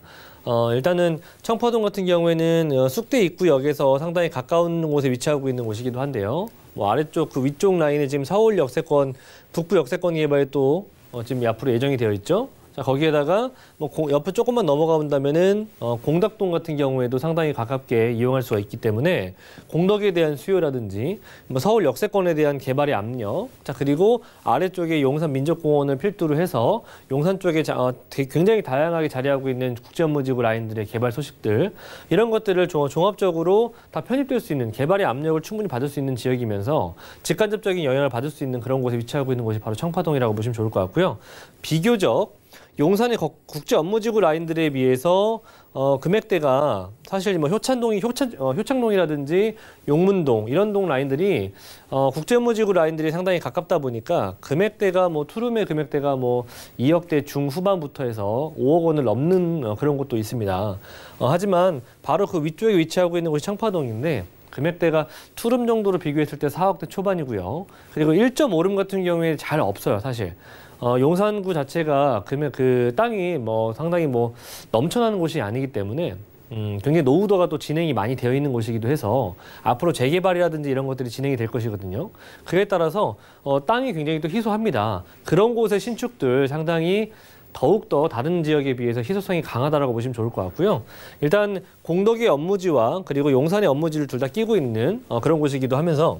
어, 일단은 청포동 같은 경우에는 숙대 어, 입구역에서 상당히 가까운 곳에 위치하고 있는 곳이기도 한데요. 뭐 아래쪽 그 위쪽 라인에 지금 서울 역세권, 북부 역세권 개발이 또 어, 지금 앞으로 예정이 되어 있죠. 자, 거기에다가 뭐 옆에 조금만 넘어가 본다면은 어, 공덕동 같은 경우에도 상당히 가깝게 이용할 수가 있기 때문에 공덕에 대한 수요라든지 뭐 서울 역세권에 대한 개발의 압력, 자 그리고 아래쪽에 용산 민족공원을 필두로 해서 용산 쪽에 자, 어, 되게 굉장히 다양하게 자리하고 있는 국제업무지구 라인들의 개발 소식들 이런 것들을 조, 종합적으로 다 편입될 수 있는 개발의 압력을 충분히 받을 수 있는 지역이면서 직간접적인 영향을 받을 수 있는 그런 곳에 위치하고 있는 곳이 바로 청파동이라고 보시면 좋을 것 같고요. 비교적 용산의 국제 업무지구 라인들에 비해서 어, 금액대가 사실 뭐 효찬동이 효찬 어, 효창동이라든지 용문동 이런 동 라인들이 어, 국제 업무지구 라인들이 상당히 가깝다 보니까 금액대가 뭐 투룸의 금액대가 뭐 2억대 중후반부터 해서 5억 원을 넘는 어, 그런 곳도 있습니다. 어, 하지만 바로 그 위쪽에 위치하고 있는 곳이 청파동인데 금액대가 투룸 정도로 비교했을 때 4억대 초반이고요. 그리고 1.5룸 같은 경우에 잘 없어요, 사실. 어, 용산구 자체가 그러면 그 땅이 뭐 상당히 뭐 넘쳐나는 곳이 아니기 때문에 음, 굉장히 노후도가 또 진행이 많이 되어 있는 곳이기도 해서 앞으로 재개발이라든지 이런 것들이 진행이 될 것이거든요. 그에 따라서 어, 땅이 굉장히 또 희소합니다. 그런 곳의 신축들 상당히 더욱더 다른 지역에 비해서 희소성이 강하다라고 보시면 좋을 것 같고요. 일단 공덕의 업무지와 그리고 용산의 업무지를 둘 다 끼고 있는 어, 그런 곳이기도 하면서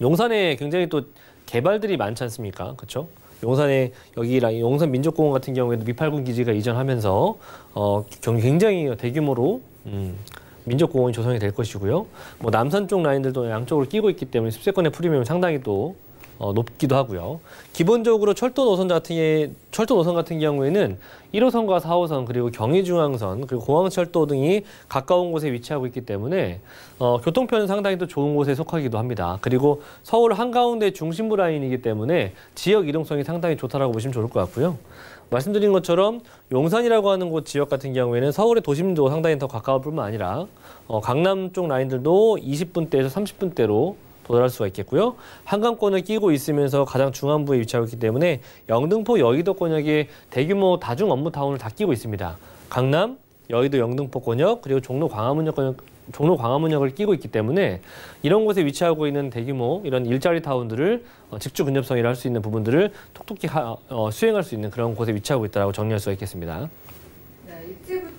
용산에 굉장히 또 개발들이 많지 않습니까? 그렇죠? 용산에 여기랑 용산 민족공원 같은 경우에도 미팔군 기지가 이전하면서 어, 굉장히 대규모로 음, 민족공원이 조성이 될 것이고요. 뭐 남산 쪽 라인들도 양쪽으로 끼고 있기 때문에 습세권의 프리미엄 상당히 또 어, 높기도 하고요. 기본적으로 철도 노선 같은 게, 철도 노선 같은 경우에는 1호선과 4호선 그리고 경의중앙선 그리고 공항철도 등이 가까운 곳에 위치하고 있기 때문에 어, 교통편은 상당히 또 좋은 곳에 속하기도 합니다. 그리고 서울 한가운데 중심부 라인이기 때문에 지역 이동성이 상당히 좋다라고 보시면 좋을 것 같고요. 말씀드린 것처럼 용산이라고 하는 곳 지역 같은 경우에는 서울의 도심도 상당히 더 가까울 뿐만 아니라 어, 강남 쪽 라인들도 20분대에서 30분대로 도달할 수가 있겠고요. 한강권을 끼고 있으면서 가장 중안부에 위치하고 있기 때문에 영등포 여의도 권역에 대규모 다중 업무 타운을 다 끼고 있습니다. 강남, 여의도 영등포 권역 그리고 종로 광화문역 권역 종로 광화문역을 끼고 있기 때문에 이런 곳에 위치하고 있는 대규모 이런 일자리 타운들을 어, 직주 근접성이라 할수 있는 부분들을 톡톡히 어, 수행할 수 있는 그런 곳에 위치하고 있다고 정리할 수가 있겠습니다.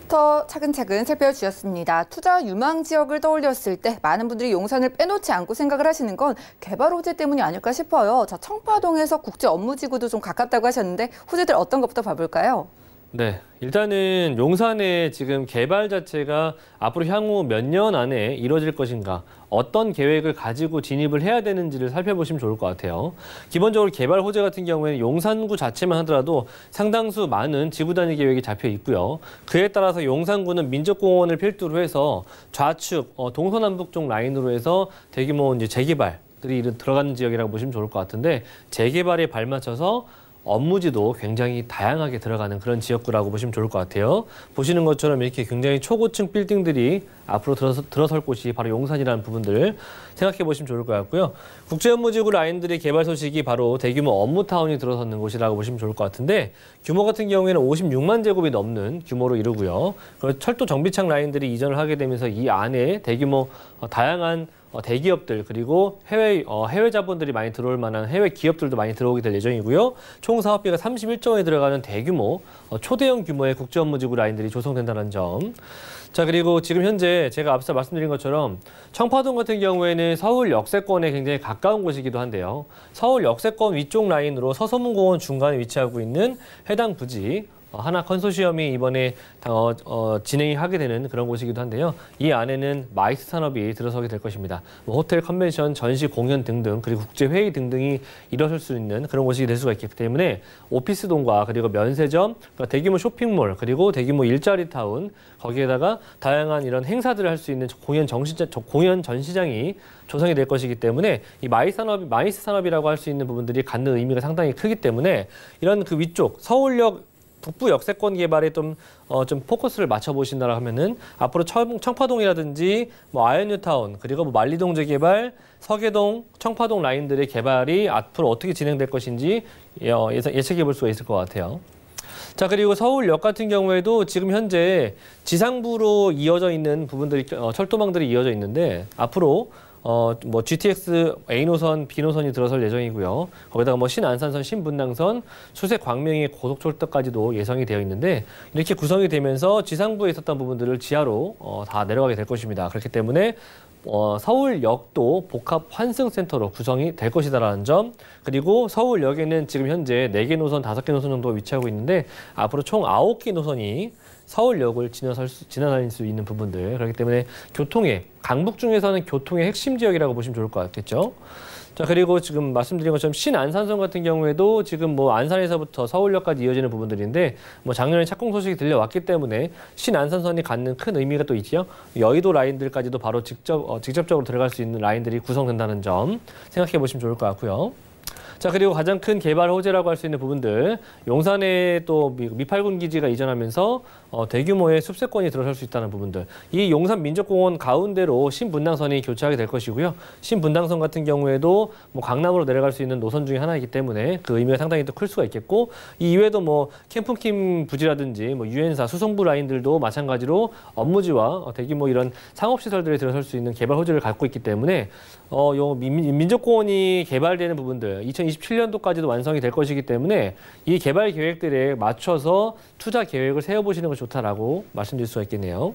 부터 차근차근 살펴주셨습니다. 투자 유망 지역을 떠올렸을 때 많은 분들이 용산을 빼놓지 않고 생각을 하시는 건 개발 호재 때문이 아닐까 싶어요. 자, 청파동에서 국제 업무지구도 좀 가깝다고 하셨는데 호재들 어떤 것부터 봐볼까요? 네, 일단은 용산의 지금 개발 자체가 앞으로 향후 몇 년 안에 이뤄질 것인가 어떤 계획을 가지고 진입을 해야 되는지를 살펴보시면 좋을 것 같아요. 기본적으로 개발 호재 같은 경우에는 용산구 자체만 하더라도 상당수 많은 지구 단위 계획이 잡혀 있고요. 그에 따라서 용산구는 민족공원을 필두로 해서 좌측 어, 동서남북 쪽 라인으로 해서 대규모 이제 재개발들이 들어가는 지역이라고 보시면 좋을 것 같은데 재개발에 발맞춰서 업무지도 굉장히 다양하게 들어가는 그런 지역구라고 보시면 좋을 것 같아요. 보시는 것처럼 이렇게 굉장히 초고층 빌딩들이 앞으로 들어서, 들어설 곳이 바로 용산이라는 부분들 을 생각해 보시면 좋을 것 같고요. 국제업무지구 라인들의 개발 소식이 바로 대규모 업무타운이 들어섰는 곳이라고 보시면 좋을 것 같은데 규모 같은 경우에는 56만 제곱이 넘는 규모로 이루고요. 그리고 철도 정비창 라인들이 이전을 하게 되면서 이 안에 대규모 어, 다양한 어, 대기업들 그리고 해외 어, 해외 자본들이 많이 들어올 만한 해외 기업들도 많이 들어오게 될 예정이고요. 총 사업비가 31조 원에 들어가는 대규모 어, 초대형 규모의 국제 업무지구 라인들이 조성된다는 점. 자 그리고 지금 현재 제가 앞서 말씀드린 것처럼 청파동 같은 경우에는 서울 역세권에 굉장히 가까운 곳이기도 한데요. 서울 역세권 위쪽 라인으로 서소문공원 중간에 위치하고 있는 해당 부지 어, 하나 컨소시엄이 이번에 어, 어, 진행이 하게 되는 그런 곳이기도 한데요. 이 안에는 마이스 산업이 들어서게 될 것입니다. 뭐 호텔, 컨벤션, 전시, 공연 등등 그리고 국제 회의 등등이 일어설 수 있는 그런 곳이 될 수가 있기 때문에 오피스동과 그리고 면세점, 그러니까 대규모 쇼핑몰 그리고 대규모 일자리 타운 거기에다가 다양한 이런 행사들을 할 수 있는 공연 정시장, 공연 전시장이 조성이 될 것이기 때문에 이마이 산업 마이스 산업이라고 할 수 있는 부분들이 갖는 의미가 상당히 크기 때문에 이런 그 위쪽 서울역 북부 역세권 개발에 좀, 어, 좀 포커스를 맞춰보신다라 하면은 앞으로 청, 청파동이라든지 뭐 아현유타운 그리고 뭐 만리동 재개발, 서계동, 청파동 라인들의 개발이 앞으로 어떻게 진행될 것인지 예측해 볼 수가 있을 것 같아요. 자 그리고 서울역 같은 경우에도 지금 현재 지상부로 이어져 있는 부분들이 어, 철도망들이 이어져 있는데 앞으로 어, 뭐 GTX A 노선, B 노선이 들어설 예정이고요. 거기다가 뭐 신안산선, 신분당선, 수색 광명의 고속철도까지도 예상이 되어 있는데 이렇게 구성이 되면서 지상부에 있었던 부분들을 지하로 어, 다 내려가게 될 것입니다. 그렇기 때문에 어, 서울역도 복합 환승센터로 구성이 될 것이다라는 점 그리고 서울역에는 지금 현재 네 개 노선, 다섯 개 노선 정도 위치하고 있는데 앞으로 총 아홉 개 노선이 서울역을 지나설 수, 지나다닐 수 있는 부분들 그렇기 때문에 교통의 강북 중에서는 교통의 핵심 지역이라고 보시면 좋을 것 같겠죠. 자 그리고 지금 말씀드린 것처럼 신안산선 같은 경우에도 지금 뭐 안산에서부터 서울역까지 이어지는 부분들인데 뭐 작년에 착공 소식이 들려왔기 때문에 신안산선이 갖는 큰 의미가 또 있죠. 여의도 라인들까지도 바로 직접 어, 직접적으로 들어갈 수 있는 라인들이 구성된다는 점 생각해 보시면 좋을 것 같고요. 자 그리고 가장 큰 개발 호재라고 할 수 있는 부분들 용산에 또 미팔군 기지가 이전하면서 어, 대규모의 숲세권이 들어설 수 있다는 부분들 이 용산 민족공원 가운데로 신분당선이 교체하게될 것이고요 신분당선 같은 경우에도 뭐 강남으로 내려갈 수 있는 노선 중에 하나이기 때문에 그 의미가 상당히 또 클 수가 있겠고 이 이외에도 뭐 캠프킴 부지라든지 뭐 유엔사 수송부 라인들도 마찬가지로 업무지와 어, 대규모 이런 상업시설들이 들어설 수 있는 개발 호재를 갖고 있기 때문에 어, 요 민, 민족공원이 개발되는 부분들 2 0 2027년도까지도 완성이 될 것이기 때문에 이 개발 계획들에 맞춰서 투자 계획을 세워보시는 것이 좋다라고 말씀드릴 수가 있겠네요.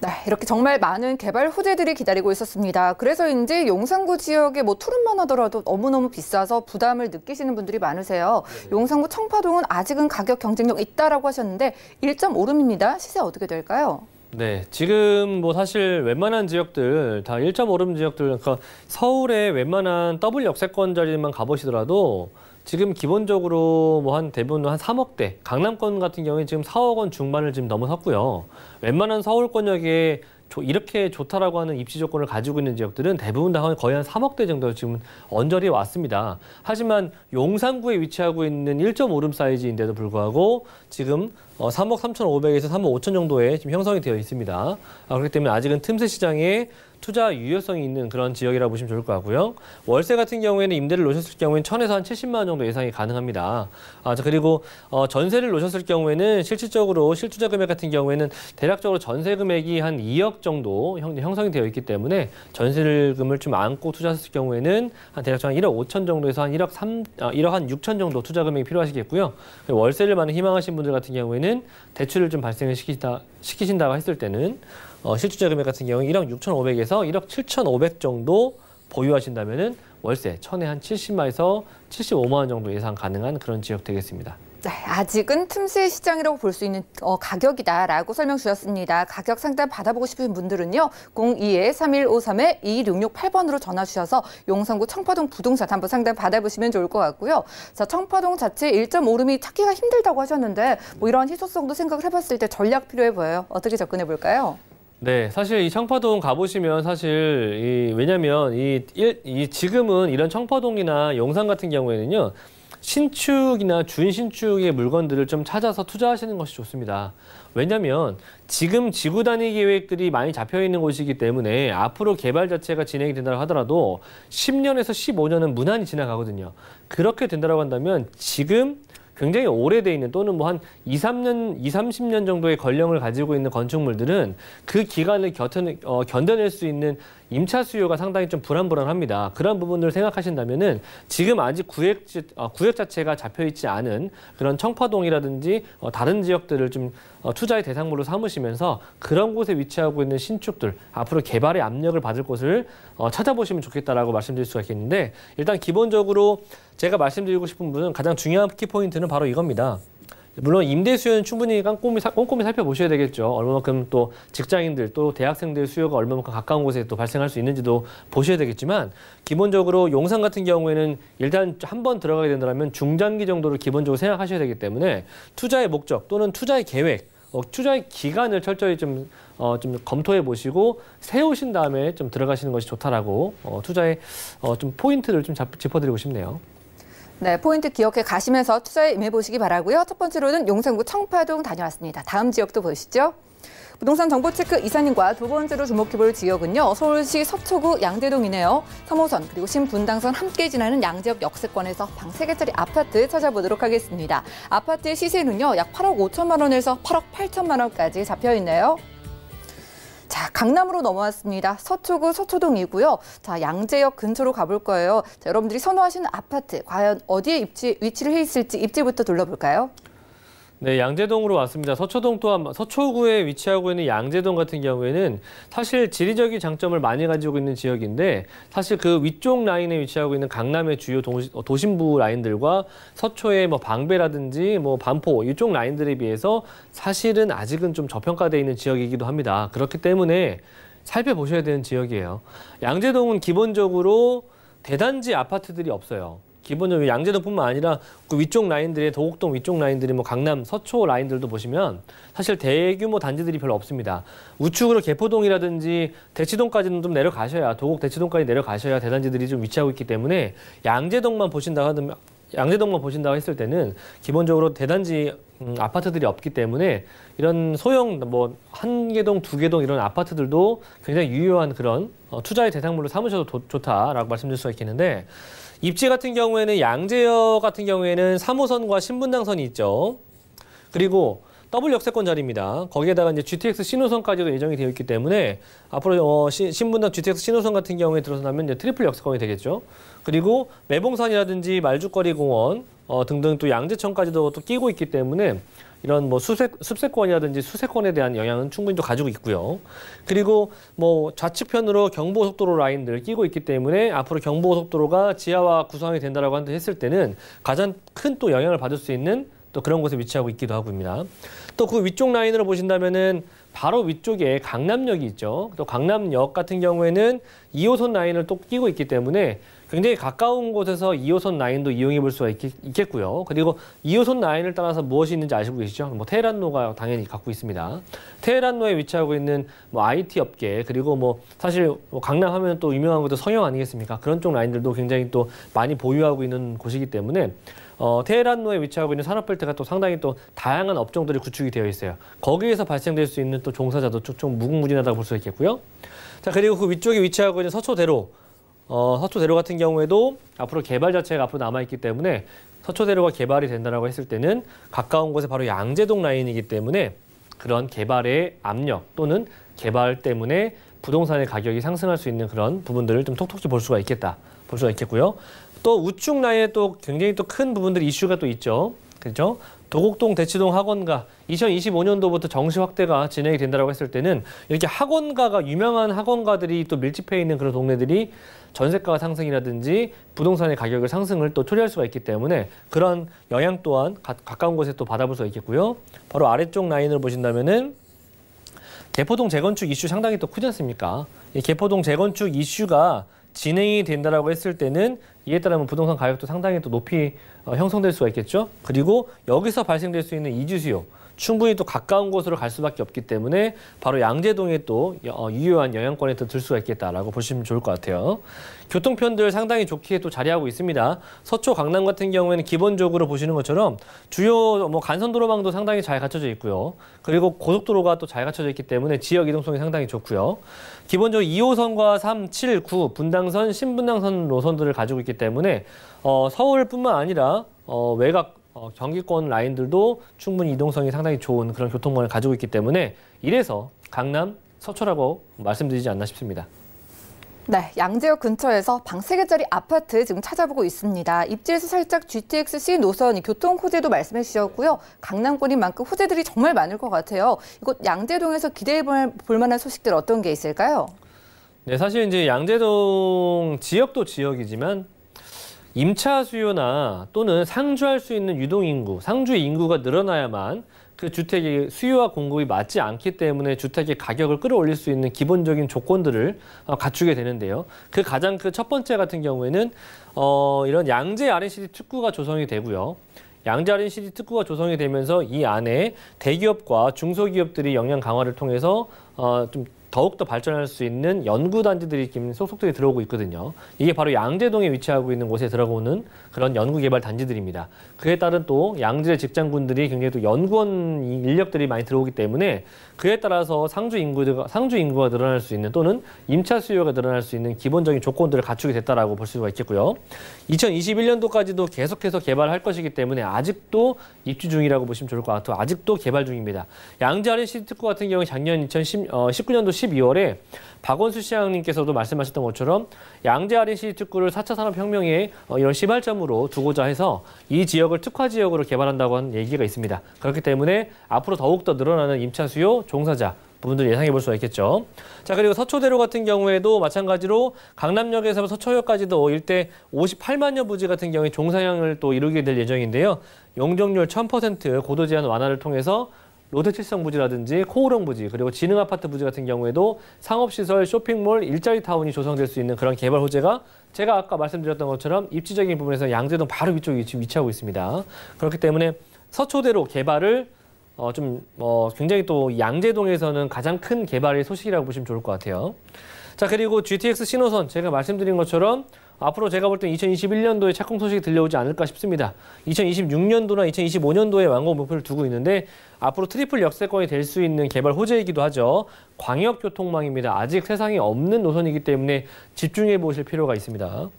네, 이렇게 정말 많은 개발 후재들이 기다리고 있었습니다. 그래서인지 용산구 지역에 뭐 투룸만 하더라도 너무너무 비싸서 부담을 느끼시는 분들이 많으세요. 네. 용산구 청파동은 아직은 가격 경쟁력 있다라고 하셨는데 1.5룸입니다. 시세 어떻게 될까요? 네, 지금 뭐 사실 웬만한 지역들 다1오름 지역들 그러니까 서울의 웬만한 더블 역세권 자리만 가보시더라도 지금 기본적으로 뭐 한 대부분 한 3억대 강남권 같은 경우에 지금 4억 원 중반을 지금 넘어섰고요. 웬만한 서울권역에 이렇게 좋다라고 하는 입시 조건을 가지고 있는 지역들은 대부분 다 거의 한 3억 대 정도 지금 언저리에 왔습니다. 하지만 용산구에 위치하고 있는 1.5룸 사이즈인데도 불구하고 지금 3억 3,500에서 3억 5천 정도에 지금 형성이 되어 있습니다. 아, 그렇기 때문에 아직은 틈새 시장에 투자 유효성이 있는 그런 지역이라고 보시면 좋을 것 같고요. 월세 같은 경우에는 임대를 놓으셨을 경우에는 천에서 한 70만 원 정도 예상이 가능합니다. 아, 그리고 어, 전세를 놓으셨을 경우에는 실질적으로 실투자 금액 같은 경우에는 대략적으로 전세 금액이 한 2억 정도 형, 형성이 되어 있기 때문에 전세금을 좀 안고 투자했을 경우에는 한 대략 적으로한 1억 5천 정도에서 한 1억 3, 아, 1억 한 6천 정도 투자 금액이 필요하시겠고요. 월세를 많이 희망하신 분들 같은 경우에는 대출을 좀 발생을 시키다, 시키신다고 했을 때는 어, 실주자 금액 같은 경우 1억 6,500에서 1억 7,500 정도 보유하신다면은 월세 천에 한 70만에서 75만 원 정도 예상 가능한 그런 지역 되겠습니다. 네, 아직은 틈새 시장이라고 볼 수 있는 어, 가격이다라고 설명 주셨습니다. 가격 상담 받아보고 싶은 분들은요. 02-3153-2668번으로 전화 주셔서 용산구 청파동 부동산 한번 상담 받아보시면 좋을 것 같고요. 자, 청파동 자체 1.5룸이 찾기가 힘들다고 하셨는데 뭐 이런 희소성도 생각을 해봤을 때 전략 필요해 보여요. 어떻게 접근해 볼까요? 네, 사실 이 청파동 가보시면 사실 이 왜냐면 이, 일, 이 지금은 이런 청파동이나 용산 같은 경우에는요 신축이나 준신축의 물건들을 좀 찾아서 투자하시는 것이 좋습니다. 왜냐면 지금 지구 단위 계획들이 많이 잡혀 있는 곳이기 때문에 앞으로 개발 자체가 진행이 된다고 하더라도 10년에서 15년은 무난히 지나가거든요. 그렇게 된다고 한다면 지금 굉장히 오래돼 있는 또는 뭐 한 2, 3년, 2, 30년 정도의 권력을 가지고 있는 건축물들은 그 기간을 어, 견뎌낼 수 있는 임차 수요가 상당히 좀 불안불안합니다. 그런 부분을 생각하신다면은 지금 아직 구획 어, 구획 자체가 잡혀 있지 않은 그런 청파동이라든지 어, 다른 지역들을 좀 어, 투자의 대상물로 삼으시면서 그런 곳에 위치하고 있는 신축들 앞으로 개발의 압력을 받을 곳을 찾아보시면 좋겠다라고 말씀드릴 수가 있겠는데 일단 기본적으로 제가 말씀드리고 싶은 분은 가장 중요한 키포인트는 바로 이겁니다. 물론 임대 수요는 충분히 꼼꼼히, 꼼꼼히 살펴보셔야 되겠죠. 얼마만큼 또 직장인들 또 대학생들 수요가 얼마만큼 가까운 곳에 또 발생할 수 있는지도 보셔야 되겠지만 기본적으로 용산 같은 경우에는 일단 한 번 들어가게 된다면 중장기 정도를 기본적으로 생각하셔야 되기 때문에 투자의 목적 또는 투자의 계획 어, 투자의 기간을 철저히 좀, 어, 좀 검토해 보시고 세우신 다음에 좀 들어가시는 것이 좋다라고 어, 투자의 어, 좀 포인트를 좀 잡, 짚어드리고 싶네요. 네, 포인트 기억해 가시면서 투자에 임해보시기 바라고요. 첫 번째로는 용산구 청파동 다녀왔습니다. 다음 지역도 보시죠. 부동산 정보 체크 이사님과 두 번째로 주목해볼 지역은요. 서울시 서초구 양대동이네요 3호선 그리고 신분당선 함께 지나는 양재역 역세권에서 방3개짜리 아파트 찾아보도록 하겠습니다. 아파트의 시세는요. 약 8억 5천만 원에서 8억 8천만 원까지 잡혀있네요. 자, 강남으로 넘어왔습니다. 서초구 서초동이고요. 자, 양재역 근처로 가볼 거예요. 자, 여러분들이 선호하시는 아파트 과연 어디에 입지, 위치를 해 있을지 입지부터 둘러볼까요? 네, 양재동으로 왔습니다. 서초동 또한 서초구에 위치하고 있는 양재동 같은 경우에는 사실 지리적인 장점을 많이 가지고 있는 지역인데 사실 그 위쪽 라인에 위치하고 있는 강남의 주요 도시, 어, 부 라인들과 서초의 뭐 방배라든지 뭐 반포 이쪽 라인들에 비해서 사실은 아직은 좀 저평가되어 있는 지역이기도 합니다. 그렇기 때문에 살펴보셔야 되는 지역이에요. 양재동은 기본적으로 대단지 아파트들이 없어요. 기본적으로 양재동뿐만 아니라 그 위쪽 라인들이 도곡동 위쪽 라인들이 뭐 강남 서초 라인들도 보시면 사실 대규모 단지들이 별로 없습니다. 우측으로 개포동이라든지 대치동까지는 좀 내려가셔야 도곡 대치동까지 내려가셔야 대단지들이 좀 위치하고 있기 때문에 양재동만 보신다 하면 양재동만 보신다고 했을 때는 기본적으로 대단지 음, 아파트들이 없기 때문에 이런 소형 뭐 한 개동 두 개동 이런 아파트들도 굉장히 유효한 그런 어, 투자의 대상물로 삼으셔도 도, 좋다라고 말씀드릴 수가 있겠는데 입지 같은 경우에는 양재역 같은 경우에는 3호선과 신분당선이 있죠. 그리고 더블 역세권 자리입니다. 거기에다가 이제 GTX 신호선까지도 예정이 되어 있기 때문에 앞으로 어, 시, 신분당 GTX 신호선 같은 경우에 들어서나면 이제 트리플 역세권이 되겠죠. 그리고 매봉산이라든지 말죽거리 공원 어, 등등 또 양재천까지도 또 끼고 있기 때문에 이런 뭐 수세, 습세권이라든지 수세권에 대한 영향은 충분히 또 가지고 있고요. 그리고 뭐 좌측편으로 경보속도로 라인들을 끼고 있기 때문에 앞으로 경보속도로가 지하와 구성이 된다라고 했을 때는 가장 큰 또 영향을 받을 수 있는 또 그런 곳에 위치하고 있기도 하고입니다. 또 그 위쪽 라인으로 보신다면은 바로 위쪽에 강남역이 있죠. 또 강남역 같은 경우에는 2호선 라인을 또 끼고 있기 때문에 굉장히 가까운 곳에서 2호선 라인도 이용해 볼 수가 있겠, 고요 그리고 2호선 라인을 따라서 무엇이 있는지 아시고 계시죠? 뭐 테헤란로가 당연히 갖고 있습니다. 테헤란로에 위치하고 있는 뭐 IT 업계 그리고 뭐 사실 뭐 강남 하면 또 유명한 곳도 성형 아니겠습니까? 그런 쪽 라인들도 굉장히 또 많이 보유하고 있는 곳이기 때문에 어, 테헤란로에 위치하고 있는 산업벨트가 또 상당히 또 다양한 업종들이 구축이 되어 있어요. 거기에서 발생될 수 있는 또 종사자도 좀 무궁무진하다고 볼 수 있겠고요. 자 그리고 그 위쪽에 위치하고 있는 서초대로 어, 서초대로 같은 경우에도 앞으로 개발 자체가 앞으로 남아있기 때문에 서초대로가 개발이 된다라고 했을 때는 가까운 곳에 바로 양재동 라인이기 때문에 그런 개발의 압력 또는 개발 때문에 부동산의 가격이 상승할 수 있는 그런 부분들을 좀 톡톡히 볼 수가 있겠다. 볼 수가 있겠고요. 또 우측 라인에 또 굉장히 또 큰 부분들이 이슈가 또 있죠. 그렇죠? 도곡동 대치동 학원가 2025년도부터 정시 확대가 진행이 된다고 했을 때는 이렇게 학원가가 유명한 학원가들이 또 밀집해 있는 그런 동네들이 전세가 상승이라든지 부동산의 가격을 상승을 또 초래할 수가 있기 때문에 그런 영향 또한 가, 가까운 곳에 또 받아볼 수가 있겠고요. 바로 아래쪽 라인을 보신다면은 개포동 재건축 이슈 상당히 또 크지 않습니까? 이 개포동 재건축 이슈가 진행이 된다라고 했을 때는 이에 따르면 부동산 가격도 상당히 또 높이 어, 형성될 수가 있겠죠. 그리고 여기서 발생될 수 있는 이주 수요 충분히 또 가까운 곳으로 갈 수밖에 없기 때문에 바로 양재동에 또 어, 유효한 영향권에 또들 수가 있겠다라고 보시면 좋을 것 같아요. 교통편들 상당히 좋게 또 자리하고 있습니다. 서초 강남 같은 경우에는 기본적으로 보시는 것처럼 주요 뭐 간선도로망도 상당히 잘 갖춰져 있고요. 그리고 고속도로가 또 잘 갖춰져 있기 때문에 지역 이동성이 상당히 좋고요. 기본적으로 2호선과 3, 7, 9 분당선, 신분당선 노선들을 가지고 있기 때문에 어, 서울뿐만 아니라 어, 외곽 어, 경기권 라인들도 충분히 이동성이 상당히 좋은 그런 교통망을 가지고 있기 때문에 이래서 강남, 서초라고 말씀드리지 않나 싶습니다. 네, 양재역 근처에서 방 3개짜리 아파트 지금 찾아보고 있습니다. 입지에서 살짝 GTX-C 노선 교통 호재도 말씀해 주셨고요. 강남권인 만큼 호재들이 정말 많을 것 같아요. 이곳 양재동에서 기대해 볼 만한 소식들 어떤 게 있을까요? 네, 사실 이제 양재동 지역도 지역이지만 임차 수요나 또는 상주할 수 있는 유동인구, 상주 인구가 늘어나야만 그 주택의 수요와 공급이 맞지 않기 때문에 주택의 가격을 끌어올릴 수 있는 기본적인 조건들을 어, 갖추게 되는데요. 그 가장 그 첫 번째 같은 경우에는 어, 이런 양재 RNCD 특구가 조성이 되고요. 양재 RNCD 특구가 조성이 되면서 이 안에 대기업과 중소기업들이 역량 강화를 통해서 어, 좀 더욱더 발전할 수 있는 연구단지들이 지금 속속들이 들어오고 있거든요. 이게 바로 양재동에 위치하고 있는 곳에 들어오는 그런 연구개발단지들입니다. 그에 따른 또양재 직장군들이 굉장히 또 연구원 인력들이 많이 들어오기 때문에 그에 따라서 상주 인구가, 상주 인구가 늘어날 수 있는 또는 임차 수요가 늘어날 수 있는 기본적인 조건들을 갖추게 됐다라고 볼 수가 있겠고요. 2021년도까지도 계속해서 개발할 것이기 때문에 아직도 입주 중이라고 보시면 좋을 것 같아요. 아직도 개발 중입니다. 양재 아린 시티특구 같은 경우 작년 2019년도 12월에 박원수 시장님께서도 말씀하셨던 것처럼 양재 아린시 특구를 4차 산업혁명의 어, 이런 시발점으로 두고자 해서 이 지역을 특화 지역으로 개발한다고 하는 얘기가 있습니다. 그렇기 때문에 앞으로 더욱더 늘어나는 임차 수요, 종사자, 부분들 예상해 볼 수가 있겠죠. 자 그리고 서초대로 같은 경우에도 마찬가지로 강남역에서 서초역까지도 일대 58만여 부지 같은 경우에 종사형을 또 이루게 될 예정인데요. 용적률 1000% 고도 제한 완화를 통해서 로드칠성 부지라든지 코오롱 부지 그리고 지능 아파트 부지 같은 경우에도 상업시설, 쇼핑몰, 일자리 타운이 조성될 수 있는 그런 개발 호재가 제가 아까 말씀드렸던 것처럼 입지적인 부분에서 양재동 바로 위쪽에 위치하고 있습니다. 그렇기 때문에 서초대로 개발을 어, 좀, 어, 굉장히 또 양재동에서는 가장 큰 개발의 소식이라고 보시면 좋을 것 같아요. 자, 그리고 GTX 신호선, 제가 말씀드린 것처럼 앞으로 제가 볼 땐 2021년도에 착공 소식이 들려오지 않을까 싶습니다. 2026년도나 2025년도에 완공 목표를 두고 있는데 앞으로 트리플 역세권이 될 수 있는 개발 호재이기도 하죠. 광역교통망입니다. 아직 세상에 없는 노선이기 때문에 집중해 보실 필요가 있습니다.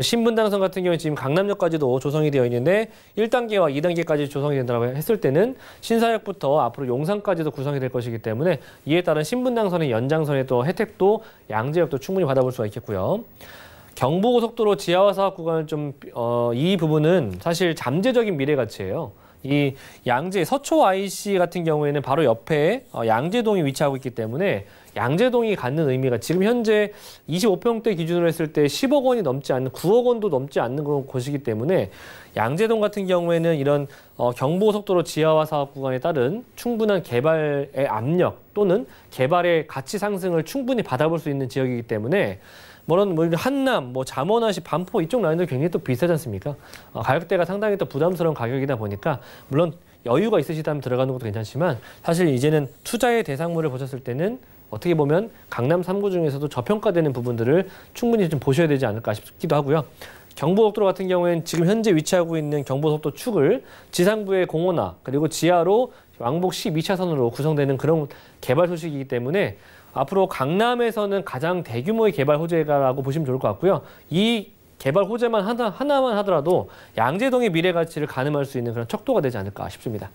신분당선 같은 경우는 지금 강남역까지도 조성이 되어 있는데 1단계와 2단계까지 조성이 된다고 했을 때는 신사역부터 앞으로 용산까지도 구성이 될 것이기 때문에 이에 따른 신분당선의 연장선의 또 혜택도 양재역도 충분히 받아볼 수가 있겠고요. 경부고속도로 지하화 사업 구간을 좀이 어, 부분은 사실 잠재적인 미래 가치예요. 이 양재 서초 IC 같은 경우에는 바로 옆에 어, 양재동이 위치하고 있기 때문에 양재동이 갖는 의미가 지금 현재 25평대 기준으로 했을 때 10억 원이 넘지 않는 9억 원도 넘지 않는 그런 곳이기 때문에 양재동 같은 경우에는 이런 어, 경부고속도로 지하화 사업 구간에 따른 충분한 개발의 압력 또는 개발의 가치 상승을 충분히 받아볼 수 있는 지역이기 때문에 뭐는 뭐 한남, 뭐 잠원하시, 반포 이쪽 라인들 굉장히 또 비싸지 않습니까? 어, 가격대가 상당히 또 부담스러운 가격이다 보니까 물론 여유가 있으시다면 들어가는 것도 괜찮지만 사실 이제는 투자의 대상물을 보셨을 때는 어떻게 보면 강남 3구 중에서도 저평가되는 부분들을 충분히 좀 보셔야 되지 않을까 싶기도 하고요. 경부속도로 고 같은 경우에는 지금 현재 위치하고 있는 경부속도 고 축을 지상부의 공원화 그리고 지하로 왕복 12차선으로 구성되는 그런 개발 소식이기 때문에 앞으로 강남에서는 가장 대규모의 개발 호재가라고 보시면 좋을 것 같고요. 이 개발 호재만 하나, 하나만 하더라도 양재동의 미래 가치를 가늠할 수 있는 그런 척도가 되지 않을까 싶습니다.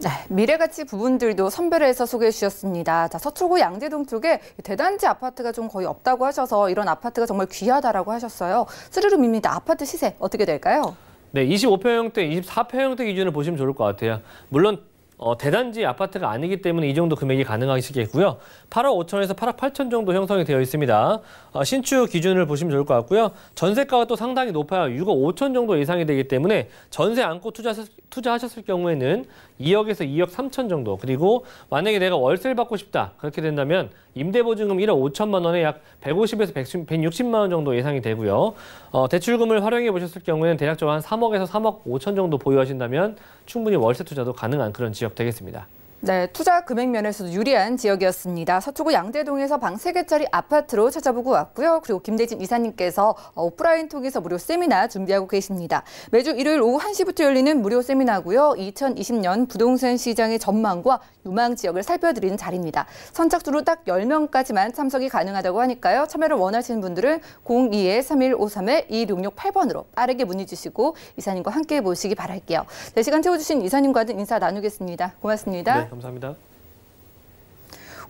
네, 미래가치 부분들도 선별해서 소개해 주셨습니다. 자, 서초구 양재동 쪽에 대단지 아파트가 좀 거의 없다고 하셔서 이런 아파트가 정말 귀하다라고 하셨어요. 스르륵입니다. 아파트 시세 어떻게 될까요? 네, 25평형대, 24평형대 기준을 보시면 좋을 것 같아요. 물론 어, 대단지 아파트가 아니기 때문에 이 정도 금액이 가능하시겠고요. 8억 5천에서 8억 8천 정도 형성이 되어 있습니다. 어, 신축 기준을 보시면 좋을 것 같고요. 전세가가 또 상당히 높아요. 6억 5천 정도 이상이 되기 때문에 전세 안고 투자, 투자하셨을 경우에는 2억에서 2억 3천 정도 그리고 만약에 내가 월세를 받고 싶다 그렇게 된다면 임대보증금 1억 5천만 원에 약 150에서 160만 원 정도 예상이 되고요. 어, 대출금을 활용해 보셨을 경우에는 대략적으로 한 3억에서 3억 5천 정도 보유하신다면 충분히 월세 투자도 가능한 그런 지역 되겠습니다. 네, 투자 금액 면에서도 유리한 지역이었습니다. 서초구 양재동에서 방 3개짜리 아파트로 찾아보고 왔고요. 그리고 김대진 이사님께서 어, 오프라인 통해서 무료 세미나 준비하고 계십니다. 매주 일요일 오후 1시부터 열리는 무료 세미나고요. 2020년 부동산 시장의 전망과 유망 지역을 살펴드리는 자리입니다. 선착순으로 딱 10명까지만 참석이 가능하다고 하니까요. 참여를 원하시는 분들은 02-3153-2668번으로 빠르게 문의 주시고 이사님과 함께 보시기 바랄게요. 네, 시간 채워주신 이사님과는 인사 나누겠습니다. 고맙습니다. 네. 감사합니다.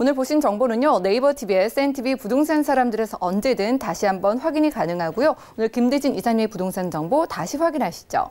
오늘 보신 정보는요. 네이버 TV의 센TV 부동산 사람들에서 언제든 다시 한번 확인이 가능하고요. 오늘 김대진 이사님의 부동산 정보 다시 확인하시죠.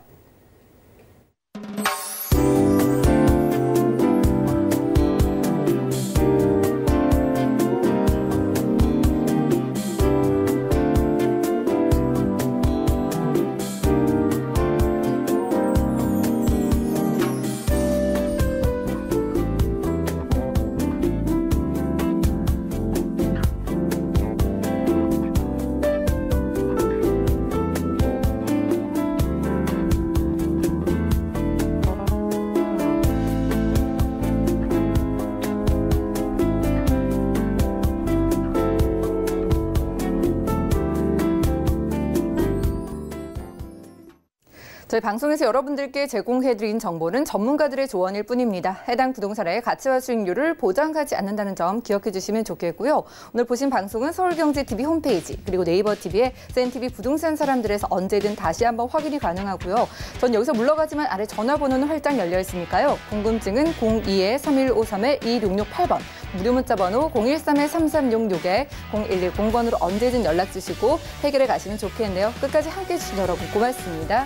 저희 방송에서 여러분들께 제공해드린 정보는 전문가들의 조언일 뿐입니다. 해당 부동산의 가치와 수익률을 보장하지 않는다는 점 기억해 주시면 좋겠고요. 오늘 보신 방송은 서울경제TV 홈페이지 그리고 네이버 TV의 센TV 부동산 사람들에서 언제든 다시 한번 확인이 가능하고요. 전 여기서 물러가지만 아래 전화번호는 활짝 열려 있으니까요. 궁금증은 02-3153-2668번 무료 문자 번호 0 1 3 3 3 6 6 0110번으로 언제든 연락 주시고 해결해 가시면 좋겠네요. 끝까지 함께해 주신 여러분 고맙습니다.